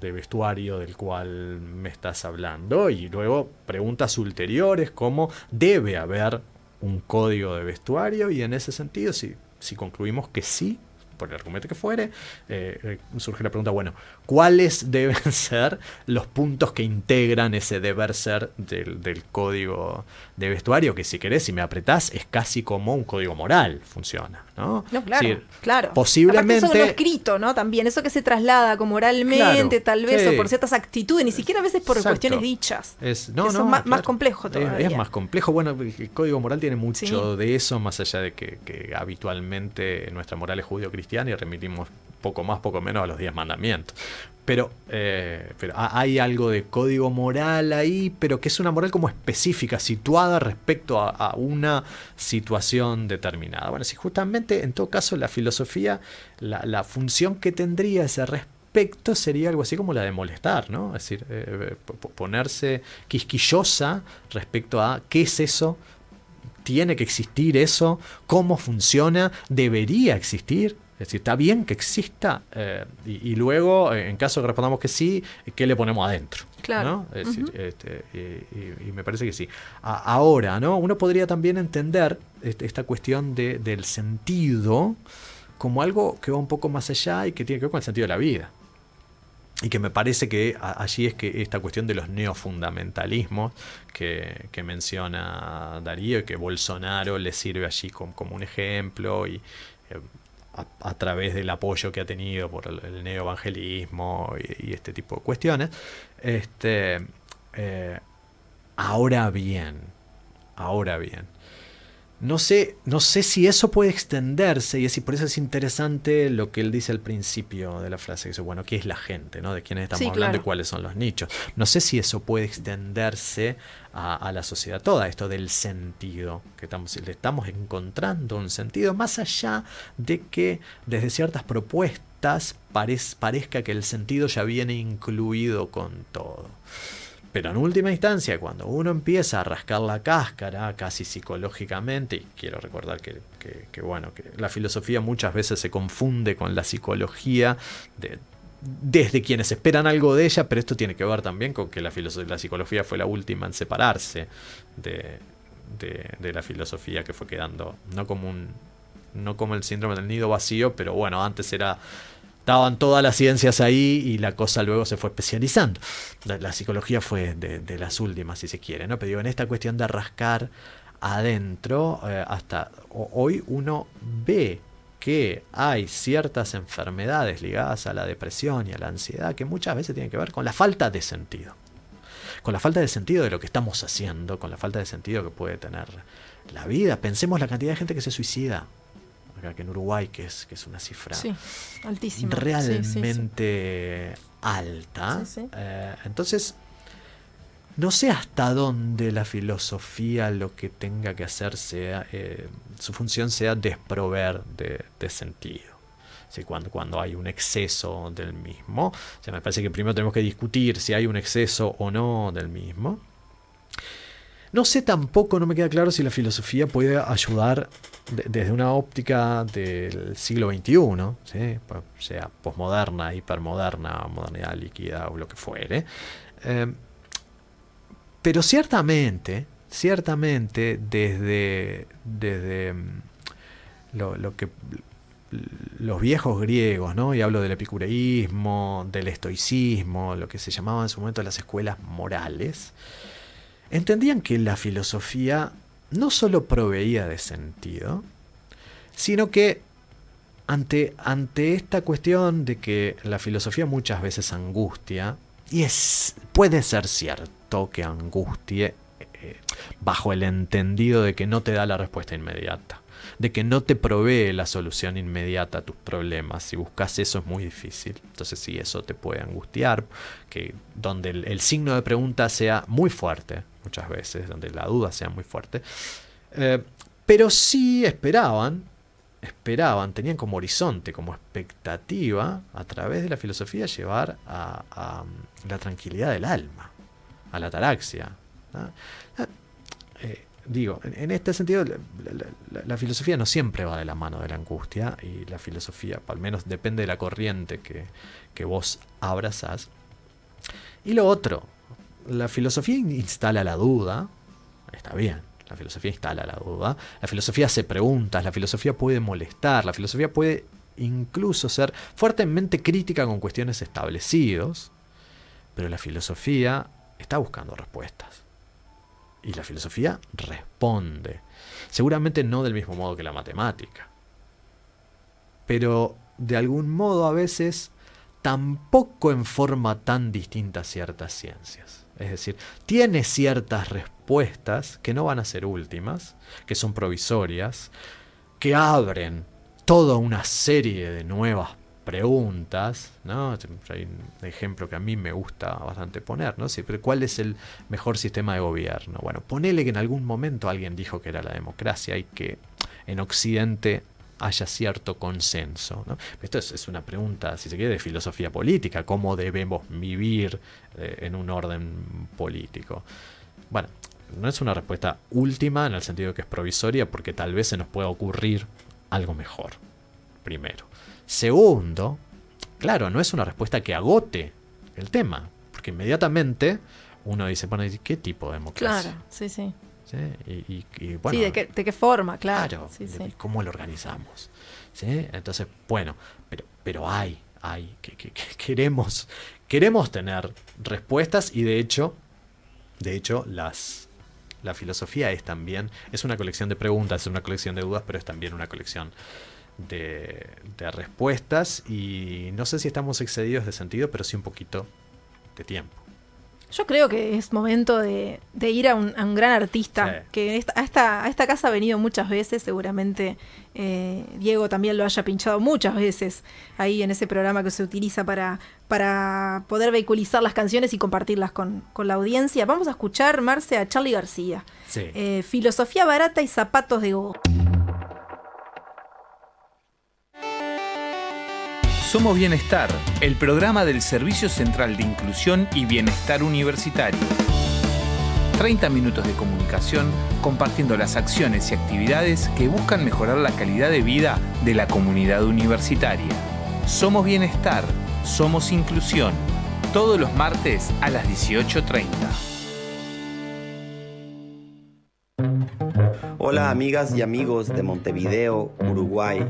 de vestuario del cual me estás hablando y luego preguntas ulteriores ¿cómo debe haber un código de vestuario y en ese sentido si concluimos que sí, por el argumento que fuere, eh, eh, surge la pregunta, bueno, ¿cuáles deben ser los puntos que integran ese deber ser del, código de vestuario? Que si querés, si me apretás, es casi como un código moral, funciona, ¿no? claro, claro. Posiblemente... eso es lo escrito, ¿no? También, eso que se traslada como oralmente, tal vez, o por ciertas actitudes, ni siquiera a veces por cuestiones dichas. Es, más, complejo todavía. Es, más complejo, bueno, el código moral tiene mucho de eso, más allá de que, que habitualmente nuestra moral es judío-cristiana y remitimos poco más, poco menos a los diez mandamientos. Pero, eh, pero, hay algo de código moral ahí, pero que es una moral como específica, situada respecto a, una situación determinada. Bueno, si justamente en todo caso la filosofía, la, función que tendría ese respecto sería algo así como la de molestar, ¿no? Es decir, eh, eh, ponerse quisquillosa respecto a qué es eso, tiene que existir eso, cómo funciona, debería existir, es decir, está bien que exista eh, y, luego, eh, en caso de que respondamos que sí, ¿qué le ponemos adentro? Claro. Este, y, me parece que sí. ahora, ¿no? Uno podría también entender esta cuestión del sentido como algo que va un poco más allá y que tiene que ver con el sentido de la vida. Y que me parece que allí es que esta cuestión de los neofundamentalismos que, que menciona Darío y que Bolsonaro le sirve allí como, como un ejemplo y, eh, a, través del apoyo que ha tenido por el, neoevangelismo y, este tipo de cuestiones. Este, eh, ahora bien, ahora bien, no sé, no sé si eso puede extenderse y es, por eso es interesante lo que él dice al principio de la frase, que dice, bueno, ¿qué es la gente? ¿no? ¿De quiénes estamos hablando y cuáles son los nichos? No sé si eso puede extenderse a, la sociedad toda, esto del sentido, que estamos, le estamos encontrando un sentido, más allá de que desde ciertas propuestas parezca que el sentido ya viene incluido con todo. Pero en última instancia, cuando uno empieza a rascar la cáscara, casi psicológicamente, y quiero recordar que, bueno, que la filosofía muchas veces se confunde con la psicología de, desde quienes esperan algo de ella, pero esto tiene que ver también con que la, la psicología fue la última en separarse de, la filosofía que fue quedando, no como no como el síndrome del nido vacío, pero bueno, antes era estaban todas las ciencias ahí y la cosa luego se fue especializando. La, psicología fue de, las últimas, si se quiere, ¿no? Pero en esta cuestión de rascar adentro, eh, hasta hoy uno ve que hay ciertas enfermedades ligadas a la depresión y a la ansiedad que muchas veces tienen que ver con la falta de sentido. Con la falta de sentido de lo que estamos haciendo, con la falta de sentido que puede tener la vida. Pensemos la cantidad de gente que se suicida que en Uruguay, que es, que es una cifra altísima. realmente alta. Eh, entonces, no sé hasta dónde la filosofía lo que tenga que hacer sea, eh, su función sea desprover de, sentido. cuando, cuando, hay un exceso del mismo. O me parece que primero tenemos que discutir si hay un exceso o no del mismo. No sé tampoco, no me queda claro si la filosofía puede ayudar desde una óptica del siglo XXI, o pues, sea posmoderna, hipermoderna, modernidad líquida o lo que fuere. Em, pero ciertamente, ciertamente desde, desde em, lo, que los viejos griegos, ¿no? Y hablo del epicureísmo, del estoicismo, lo que se llamaba en su momento las escuelas morales, entendían que la filosofía no solo proveía de sentido, sino que ante, ante esta cuestión de que la filosofía muchas veces angustia, y es, puede ser cierto que angustie eh, bajo el entendido de que no te da la respuesta inmediata, de que no te provee la solución inmediata a tus problemas. Si buscas eso es muy difícil. Entonces sí, eso te puede angustiar, que donde el signo de pregunta sea muy fuerte, muchas veces, donde la duda sea muy fuerte. Eh, pero sí esperaban, esperaban, tenían como horizonte, como expectativa, a través de la filosofía, llevar a, la tranquilidad del alma, a la ataraxia. Eh, digo, en, este sentido, la, filosofía no siempre va de la mano de la angustia, y la filosofía, al menos depende de la corriente que, que vos abrazás. Y lo otro, la filosofía instala la duda, está bien, la filosofía instala la duda, la filosofía hace preguntas, la filosofía puede molestar, la filosofía puede incluso ser fuertemente crítica con cuestiones establecidos. pero la filosofía está buscando respuestas. Y la filosofía responde, seguramente no del mismo modo que la matemática, pero de algún modo a veces tampoco en forma tan distinta a ciertas ciencias. Es decir, tiene ciertas respuestas que no van a ser últimas, que son provisorias, que abren toda una serie de nuevas preguntas, ¿no? Hay un ejemplo que a mí me gusta bastante poner, ¿no? ¿cuál es el mejor sistema de gobierno? Bueno, ponele que en algún momento alguien dijo que era la democracia y que en Occidente haya cierto consenso. Esto es, una pregunta, si se quiere, de filosofía política, cómo debemos vivir eh, en un orden político. Bueno, no es una respuesta última en el sentido que es provisoria porque tal vez se nos pueda ocurrir algo mejor, primero. Segundo, claro, no es una respuesta que agote el tema, porque inmediatamente uno dice, bueno, ¿qué tipo de democracia? Claro, sí, sí. ¿sí? Y, de, qué, de qué, forma, claro. y ¿Cómo lo organizamos? Entonces, bueno, pero, pero hay, hay, que, que queremos, queremos tener respuestas y de hecho, de hecho, las, la filosofía es también, es una colección de preguntas, es una colección de dudas, pero es también una colección de, de respuestas y no sé si estamos excedidos de sentido, pero sí un poquito de tiempo. Yo creo que es momento de, ir a un, gran artista, que a esta, casa ha venido muchas veces, seguramente eh, Diego también lo haya pinchado muchas veces ahí en ese programa que se utiliza para, poder vehiculizar las canciones y compartirlas con, la audiencia. Vamos a escuchar, Marce, a Charlie García. Eh, Filosofía barata y zapatos de gogo. Somos Bienestar, el programa del Servicio Central de Inclusión y Bienestar Universitario. 30 minutos de comunicación compartiendo las acciones y actividades que buscan mejorar la calidad de vida de la comunidad universitaria. Somos Bienestar, somos Inclusión, todos los martes a las 18.30. Hola amigas y amigos de Montevideo, Uruguay.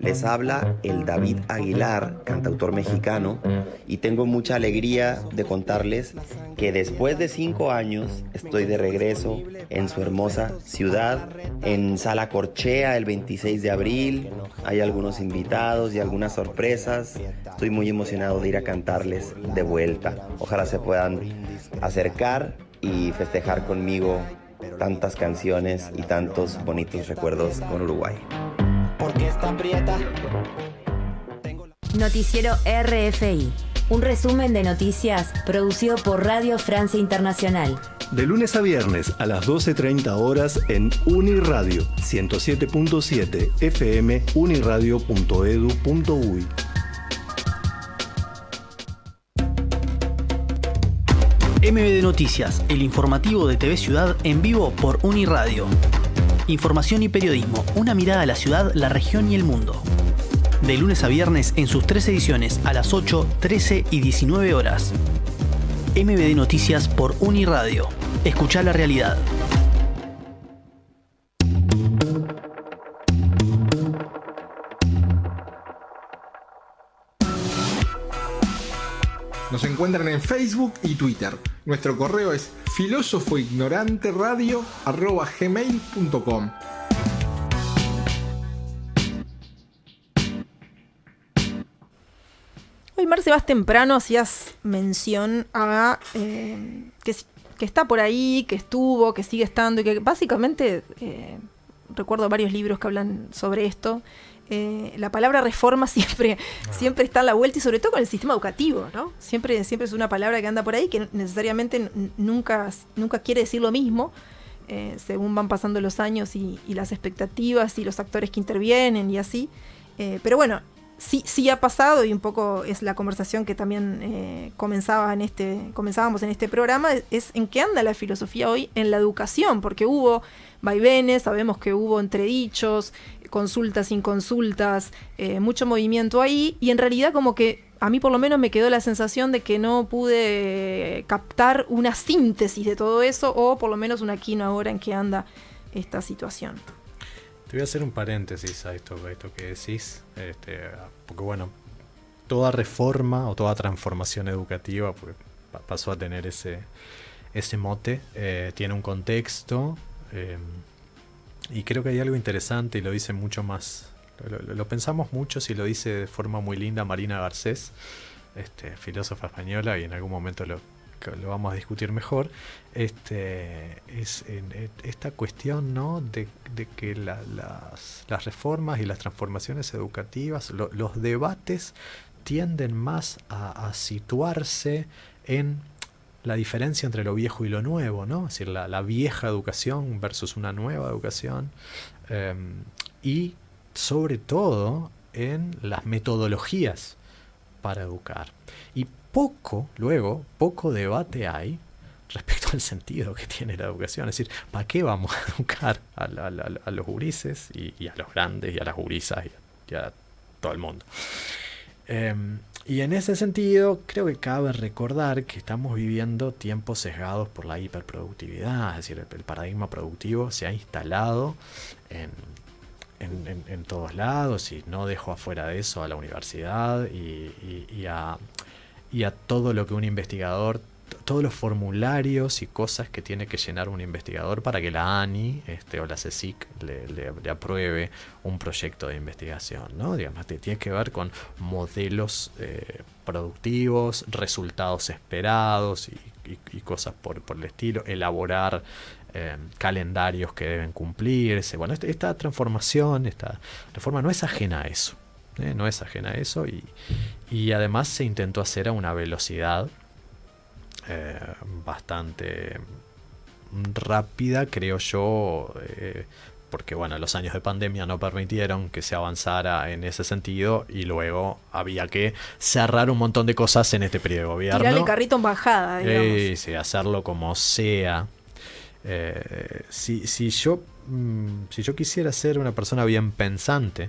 Les habla el David Aguilar, cantautor mexicano, y tengo mucha alegría de contarles que después de cinco años estoy de regreso en su hermosa ciudad, en Sala Corchea el 26 de abril. Hay algunos invitados y algunas sorpresas. Estoy muy emocionado de ir a cantarles de vuelta. Ojalá se puedan acercar y festejar conmigo tantas canciones y tantos bonitos recuerdos con Uruguay porque está prieta. Noticiero RFI. Un resumen de noticias producido por Radio Francia Internacional. De lunes a viernes a las 12.30 horas en Uniradio 107.7 FM uniradio.edu.uy. de Noticias, el informativo de TV Ciudad en vivo por Uniradio. Información y periodismo, una mirada a la ciudad, la región y el mundo. De lunes a viernes en sus tres ediciones a las 8, 13 y 19 horas. MBD Noticias por Uniradio. Escucha la realidad. Nos encuentran en Facebook y Twitter. Nuestro correo es filósofoignoranteradio.com. Hoy, Marce, vas temprano, hacías mención a eh, que, está por ahí, que estuvo, que sigue estando y que básicamente eh, recuerdo varios libros que hablan sobre esto eh, la palabra reforma siempre, ah. siempre está a la vuelta y sobre todo con el sistema educativo, ¿no? Siempre, siempre es una palabra que anda por ahí que necesariamente nunca, nunca quiere decir lo mismo. Eh, según van pasando los años y, las expectativas y los actores que intervienen y así. Eh, pero bueno, sí, sí ha pasado y un poco es la conversación que también comenzaba en este, comenzábamos en este programa, es, es en qué anda la filosofía hoy en la educación, porque hubo vaivenes, sabemos que hubo entredichos, consultas, sin consultas, eh, mucho movimiento ahí, y en realidad como que a mí por lo menos me quedó la sensación de que no pude captar una síntesis de todo eso, o por lo menos una quina ahora en que anda esta situación. Te voy a hacer un paréntesis a esto, esto que decís, este, porque bueno, toda reforma o toda transformación educativa pues, pasó a tener ese, ese mote, eh, tiene un contexto. Em, y creo que hay algo interesante y lo dice mucho más. Lo, pensamos mucho si lo dice de forma muy linda Marina Garcés, este, filósofa española, y en algún momento lo, vamos a discutir mejor, este, es en, esta cuestión ¿no? de, que las, reformas y las transformaciones educativas, los debates tienden más a, a situarse en la diferencia entre lo viejo y lo nuevo, ¿no? Es decir, la, vieja educación versus una nueva educación. Em, y sobre todo en las metodologías para educar. Y poco, luego, poco debate hay respecto al sentido que tiene la educación. Es decir, ¿para qué vamos a educar a, los gurises y, a los grandes y a las gurisas y, a todo el mundo? Em, y en ese sentido, creo que cabe recordar que estamos viviendo tiempos sesgados por la hiperproductividad, es decir, el paradigma productivo se ha instalado en, todos lados y no dejo afuera de eso a la universidad y, y, a, y a todo lo que un investigador todos los formularios y cosas que tiene que llenar un investigador para que la ANI este, o la CSIC le, apruebe un proyecto de investigación, ¿no? Digamos, tiene que ver con modelos eh, productivos, resultados esperados y, cosas por, el estilo, elaborar eh, calendarios que deben cumplirse. Bueno, este, esta, transformación, esta reforma no es ajena a eso. ¿eh? No es ajena a eso y, y además se intentó hacer a una velocidad eh, bastante rápida, creo yo, eh, porque bueno, los años de pandemia no permitieron que se avanzara en ese sentido y luego había que cerrar un montón de cosas en este periodo de gobierno. Tirar el carrito en bajada, eh, sí, hacerlo como sea. si, si, yo, mm, si yo quisiera ser una persona bien pensante,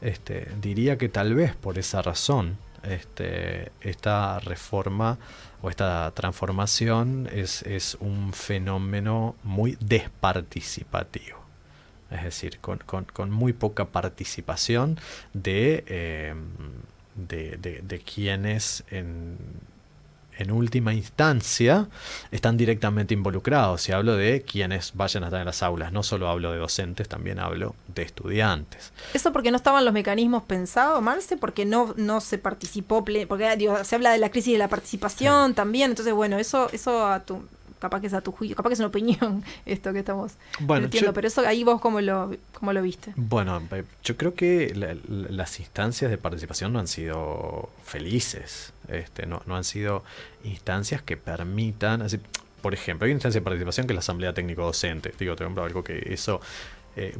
este, diría que tal vez por esa razón este, esta reforma esta transformación es, un fenómeno muy desparticipativo. Es decir, con, muy poca participación eh, de, de, de quienes en, en última instancia están directamente involucrados. Y hablo de quienes vayan a estar en las aulas. No solo hablo de docentes, también hablo de estudiantes. Eso porque no estaban los mecanismos pensados, Marce, porque no, no se participó, porque se habla de la crisis de la participación también. Entonces, bueno, eso, eso a tu, capaz que es a tu juicio, capaz que es una opinión esto que estamos bueno, pero eso ahí vos cómo lo, cómo lo viste. Bueno, eh, yo creo que las instancias de participación no han sido felices, este, no, han sido instancias que permitan, así, por ejemplo, hay una instancia de participación que es la Asamblea Técnico Docente, digo, te ejemplo algo que eso... Eh,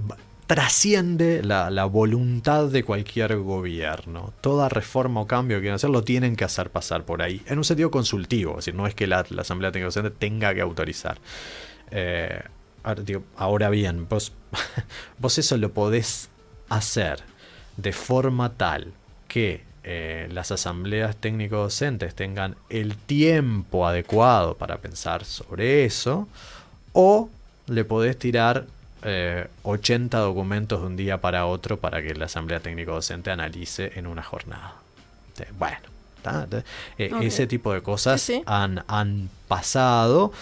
trasciende la, voluntad de cualquier gobierno. Toda reforma o cambio que quieran hacer lo tienen que hacer pasar por ahí, en un sentido consultivo, es decir, no es que la, asamblea técnico-docente tenga que autorizar. Eh, ahora, bien, vos, vos eso lo podés hacer de forma tal que eh, las asambleas técnico-docentes tengan el tiempo adecuado para pensar sobre eso, o le podés tirar 80 eh, documentos de un día para otro para que la Asamblea Técnico Docente analice en una jornada. Bueno, eh, ese tipo de cosas Han, han, pasado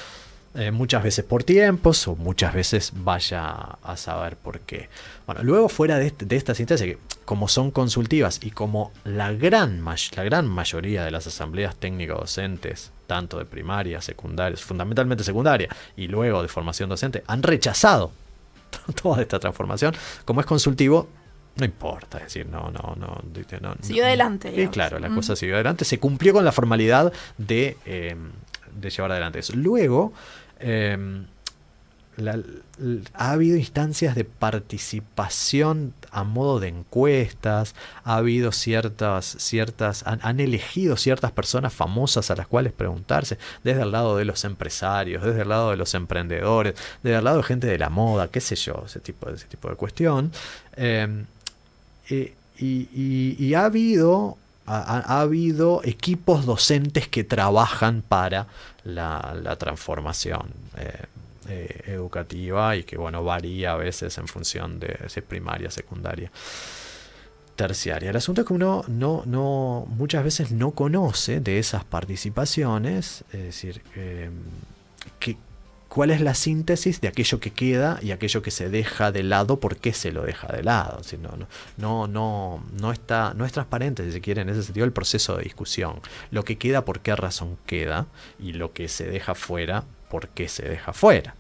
eh, muchas veces por tiempos o muchas veces vaya a saber por qué. Bueno, luego fuera de, este, esta instancias como son consultivas y como la gran, la gran mayoría de las asambleas técnico-docentes, tanto de primaria, secundaria, fundamentalmente secundaria, y luego de formación docente, han rechazado toda esta transformación. Como es consultivo, no importa, decir, no, no, no. no siguió adelante. sí claro, la cosa siguió adelante. Se cumplió con la formalidad de, eh, llevar adelante eso. Luego. Eh, ha habido instancias de participación a modo de encuestas, ha habido ciertas, ciertas, han, elegido ciertas personas famosas a las cuales preguntarse, desde el lado de los empresarios, desde el lado de los emprendedores, desde el lado de gente de la moda, qué sé yo, ese tipo, ese tipo de cuestión. Em, eh, y, ha habido... habido equipos docentes que trabajan para la, transformación. Eh, eh, educativa y que bueno, varía a veces en función de si primaria, secundaria, terciaria. El asunto es que uno no, no, muchas veces no conoce de esas participaciones, es decir, em, que, cuál es la síntesis de aquello que queda y aquello que se deja de lado, por qué se lo deja de lado. no, no, no, no, está, no es transparente, si se quiere, en ese sentido, el proceso de discusión. Lo que queda, por qué razón queda, y lo que se deja fuera, por qué se deja fuera.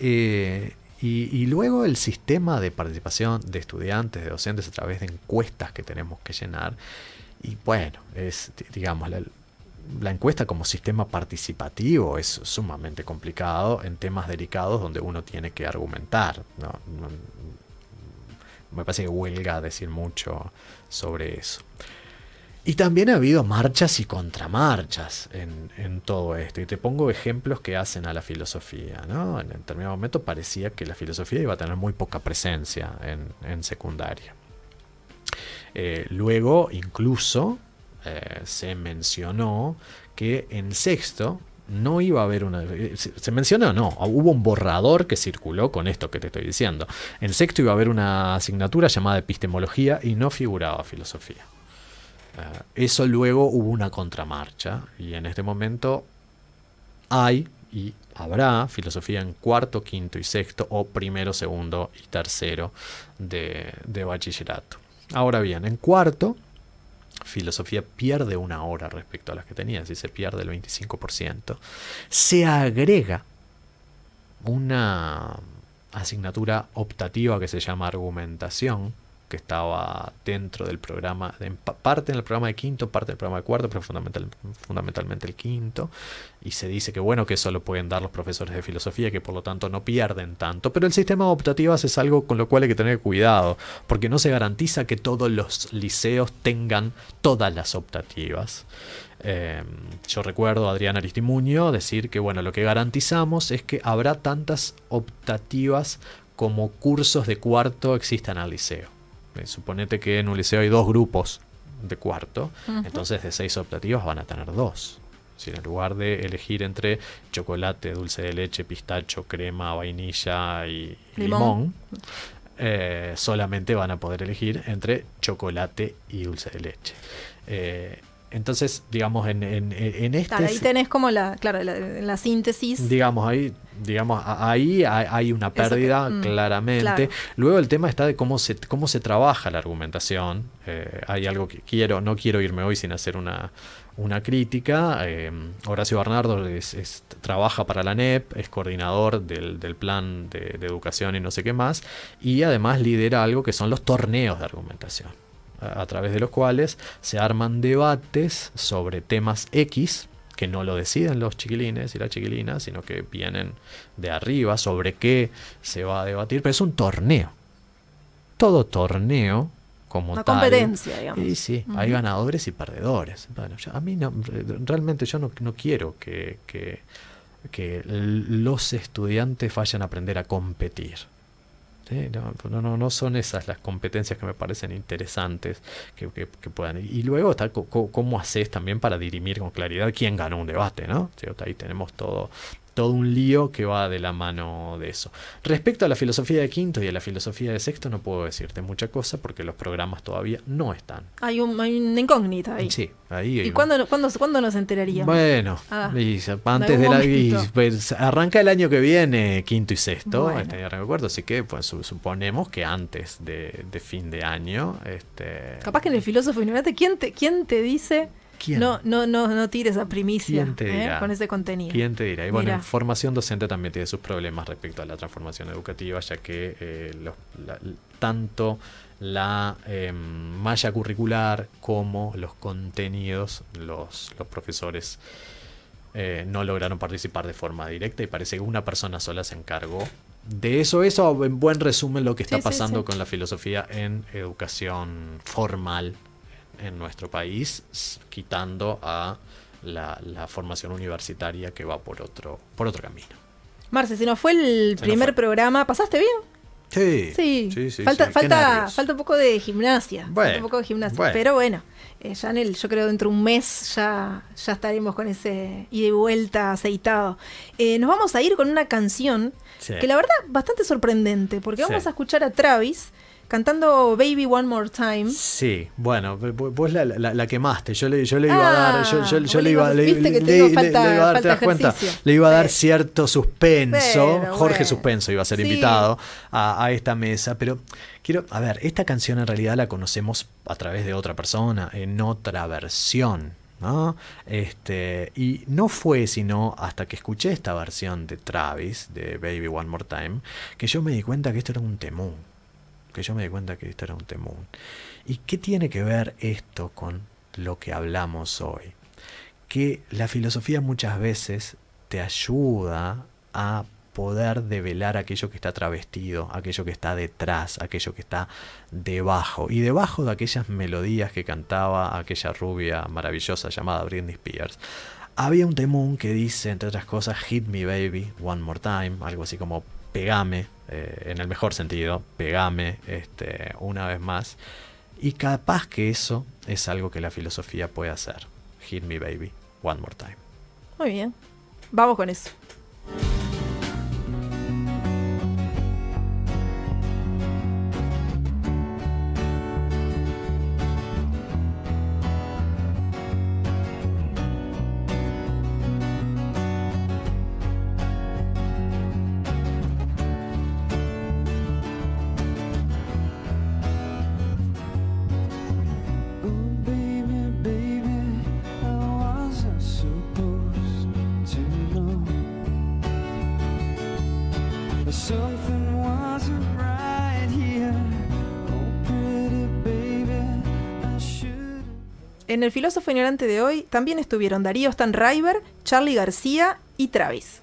Eh, y, luego el sistema de participación de estudiantes, de docentes a través de encuestas que tenemos que llenar. Y bueno, es, digamos, la, encuesta como sistema participativo es sumamente complicado en temas delicados donde uno tiene que argumentar. me parece que huelga decir mucho sobre eso. Y también ha habido marchas y contramarchas en, todo esto. Y te pongo ejemplos que hacen a la filosofía. ¿no? En determinado momento parecía que la filosofía iba a tener muy poca presencia en, secundaria. Eh, luego, incluso, eh, se mencionó que en sexto no iba a haber una... Eh, ¿Se mencionó? No, hubo un borrador que circuló con esto que te estoy diciendo. En sexto iba a haber una asignatura llamada epistemología y no figuraba filosofía. Eh, eso luego hubo una contramarcha y en este momento hay y habrá filosofía en cuarto, quinto y sexto o primero, segundo y tercero de, de bachillerato. Ahora bien, en cuarto, filosofía pierde una hora respecto a las que tenía, si se pierde el 25%, se agrega una asignatura optativa que se llama argumentación, que estaba dentro del programa, parte en el programa de quinto, parte del programa de cuarto, pero fundamentalmente el quinto. Y se dice que bueno, que eso lo pueden dar los profesores de filosofía, que por lo tanto no pierden tanto. Pero el sistema de optativas es algo con lo cual hay que tener cuidado, porque no se garantiza que todos los liceos tengan todas las optativas. Eh, yo recuerdo a Adrián Aristimuño decir que bueno, lo que garantizamos es que habrá tantas optativas como cursos de cuarto existan al liceo. Eh, suponete que en un liceo hay dos grupos de cuarto, entonces de seis optativas van a tener dos. Si en lugar de elegir entre chocolate, dulce de leche, pistacho, crema, vainilla y limón, eh, solamente van a poder elegir entre chocolate y dulce de leche. Eh, entonces, digamos, en, en, este... ahí tenés como la, síntesis. Digamos, ahí, digamos, ahí hay una pérdida, mm, claramente. Luego el tema está de cómo se, cómo se trabaja la argumentación. Eh, hay algo que quiero, no quiero irme hoy sin hacer una, crítica. Eh, Horacio Bernardo trabaja para la NEP, es coordinador del, plan de educación y no sé qué más, y además lidera algo que son los torneos de argumentación a través de los cuales se arman debates sobre temas X que no lo deciden los chiquilines y las chiquilinas, sino que vienen de arriba sobre qué se va a debatir, pero es un torneo. Todo torneo como Una tal. competencia, digamos. Y sí, hay ganadores y perdedores. a mí no, realmente yo no, quiero que, que, que los estudiantes vayan a aprender a competir pues no, no, no, son esas las competencias que me parecen interesantes que, que, puedan Y luego está cómo haces también para dirimir con claridad quién ganó un debate, ¿no? Ahí tenemos todo, todo un lío que va de la mano de eso. Respecto a la filosofía de quinto y a la filosofía de sexto, no puedo decirte mucha cosa porque los programas todavía no están. Hay, un, una incógnita ahí. Sí, ahí. ¿Y cuándo, cuándo, nos enteraríamos? Bueno, ah, antes de la. Pues, arranca el año que viene, quinto y sexto, este, así que pues, suponemos que antes de, fin de año. Este, Capaz que en el filósofo ignorante, ¿quién te, quién te dice.? No, no, no, no tires a primicia ¿eh? con ese contenido. ¿Quién te dirá? Y bueno, formación docente también tiene sus problemas respecto a la transformación educativa, ya que eh, tanto la em, malla curricular como los contenidos, los, los profesores eh, no lograron participar de forma directa y parece que una persona sola se encargó de eso, eso en buen resumen lo que está pasando con la filosofía en educación formal en nuestro país, quitando a la, formación universitaria que va por otro, por otro camino. Marce, si no fue el primer programa, ¿pasaste bien? Sí. Sí, sí, falta, Falta, falta un poco de gimnasia. un poco de gimnasia. Pero bueno, eh, ya en el, yo creo dentro de un mes ya, ya estaremos con ese y de vuelta aceitado. Eh, nos vamos a ir con una canción que la verdad bastante sorprendente, porque vamos a escuchar a Travis cantando Baby One More Time. Sí, bueno, vos la, quemaste. Yo le, iba a dar, yo, le iba, a dar, le iba a dar cierto suspenso. Jorge Suspenso iba a ser invitado a, esta mesa, pero quiero, a ver, esta canción en realidad la conocemos a través de otra persona, en otra versión. ¿no? Este, y no fue sino hasta que escuché esta versión de Travis, de Baby One More Time, que yo me di cuenta que esto era un temú, yo me di cuenta que esto era un temún. ¿Y qué tiene que ver esto con lo que hablamos hoy? Que la filosofía muchas veces te ayuda a poder develar aquello que está travestido, aquello que está detrás, aquello que está debajo. Y debajo de aquellas melodías que cantaba aquella rubia maravillosa llamada Britney Spears. Había un temún que dice, entre otras cosas, Hit Me Baby One More Time, algo así como pegame, eh, en el mejor sentido, pegame este, una vez más. Y capaz que eso es algo que la filosofía puede hacer. Hit me baby, one more time. Muy bien, vamos con eso. En el filósofo ignorante de hoy también estuvieron Darío River, Charlie García y Travis.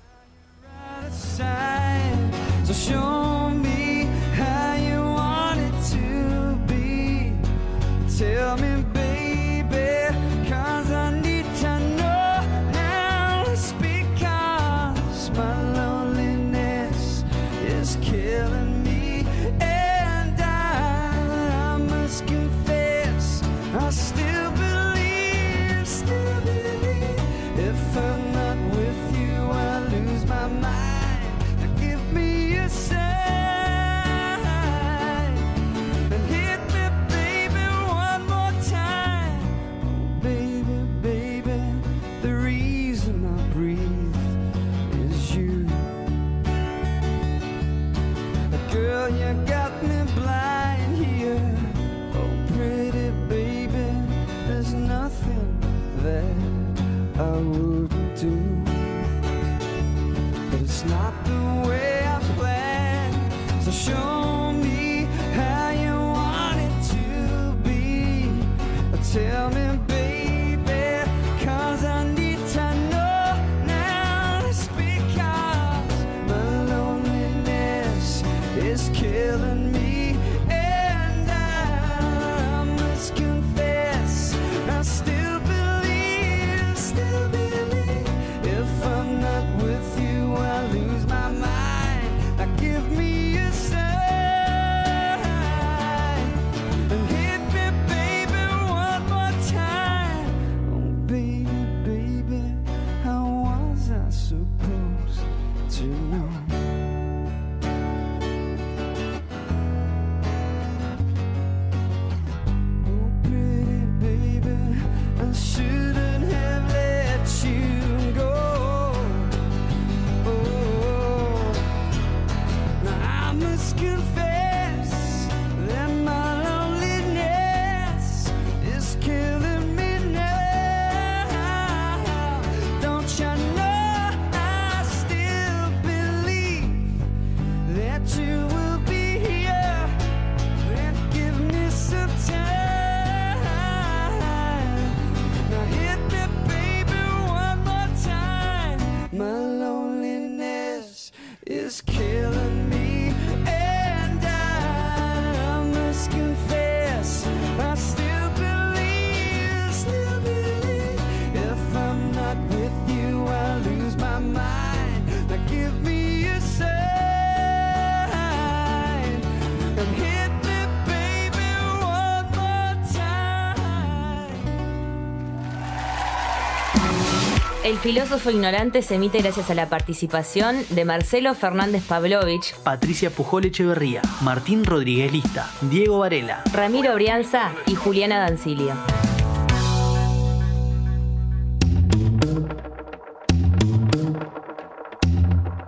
Filósofo Ignorante se emite gracias a la participación de Marcelo Fernández Pavlovich, Patricia Pujol Echeverría, Martín Rodríguez Lista, Diego Varela, Ramiro Brianza y Juliana Dancilio.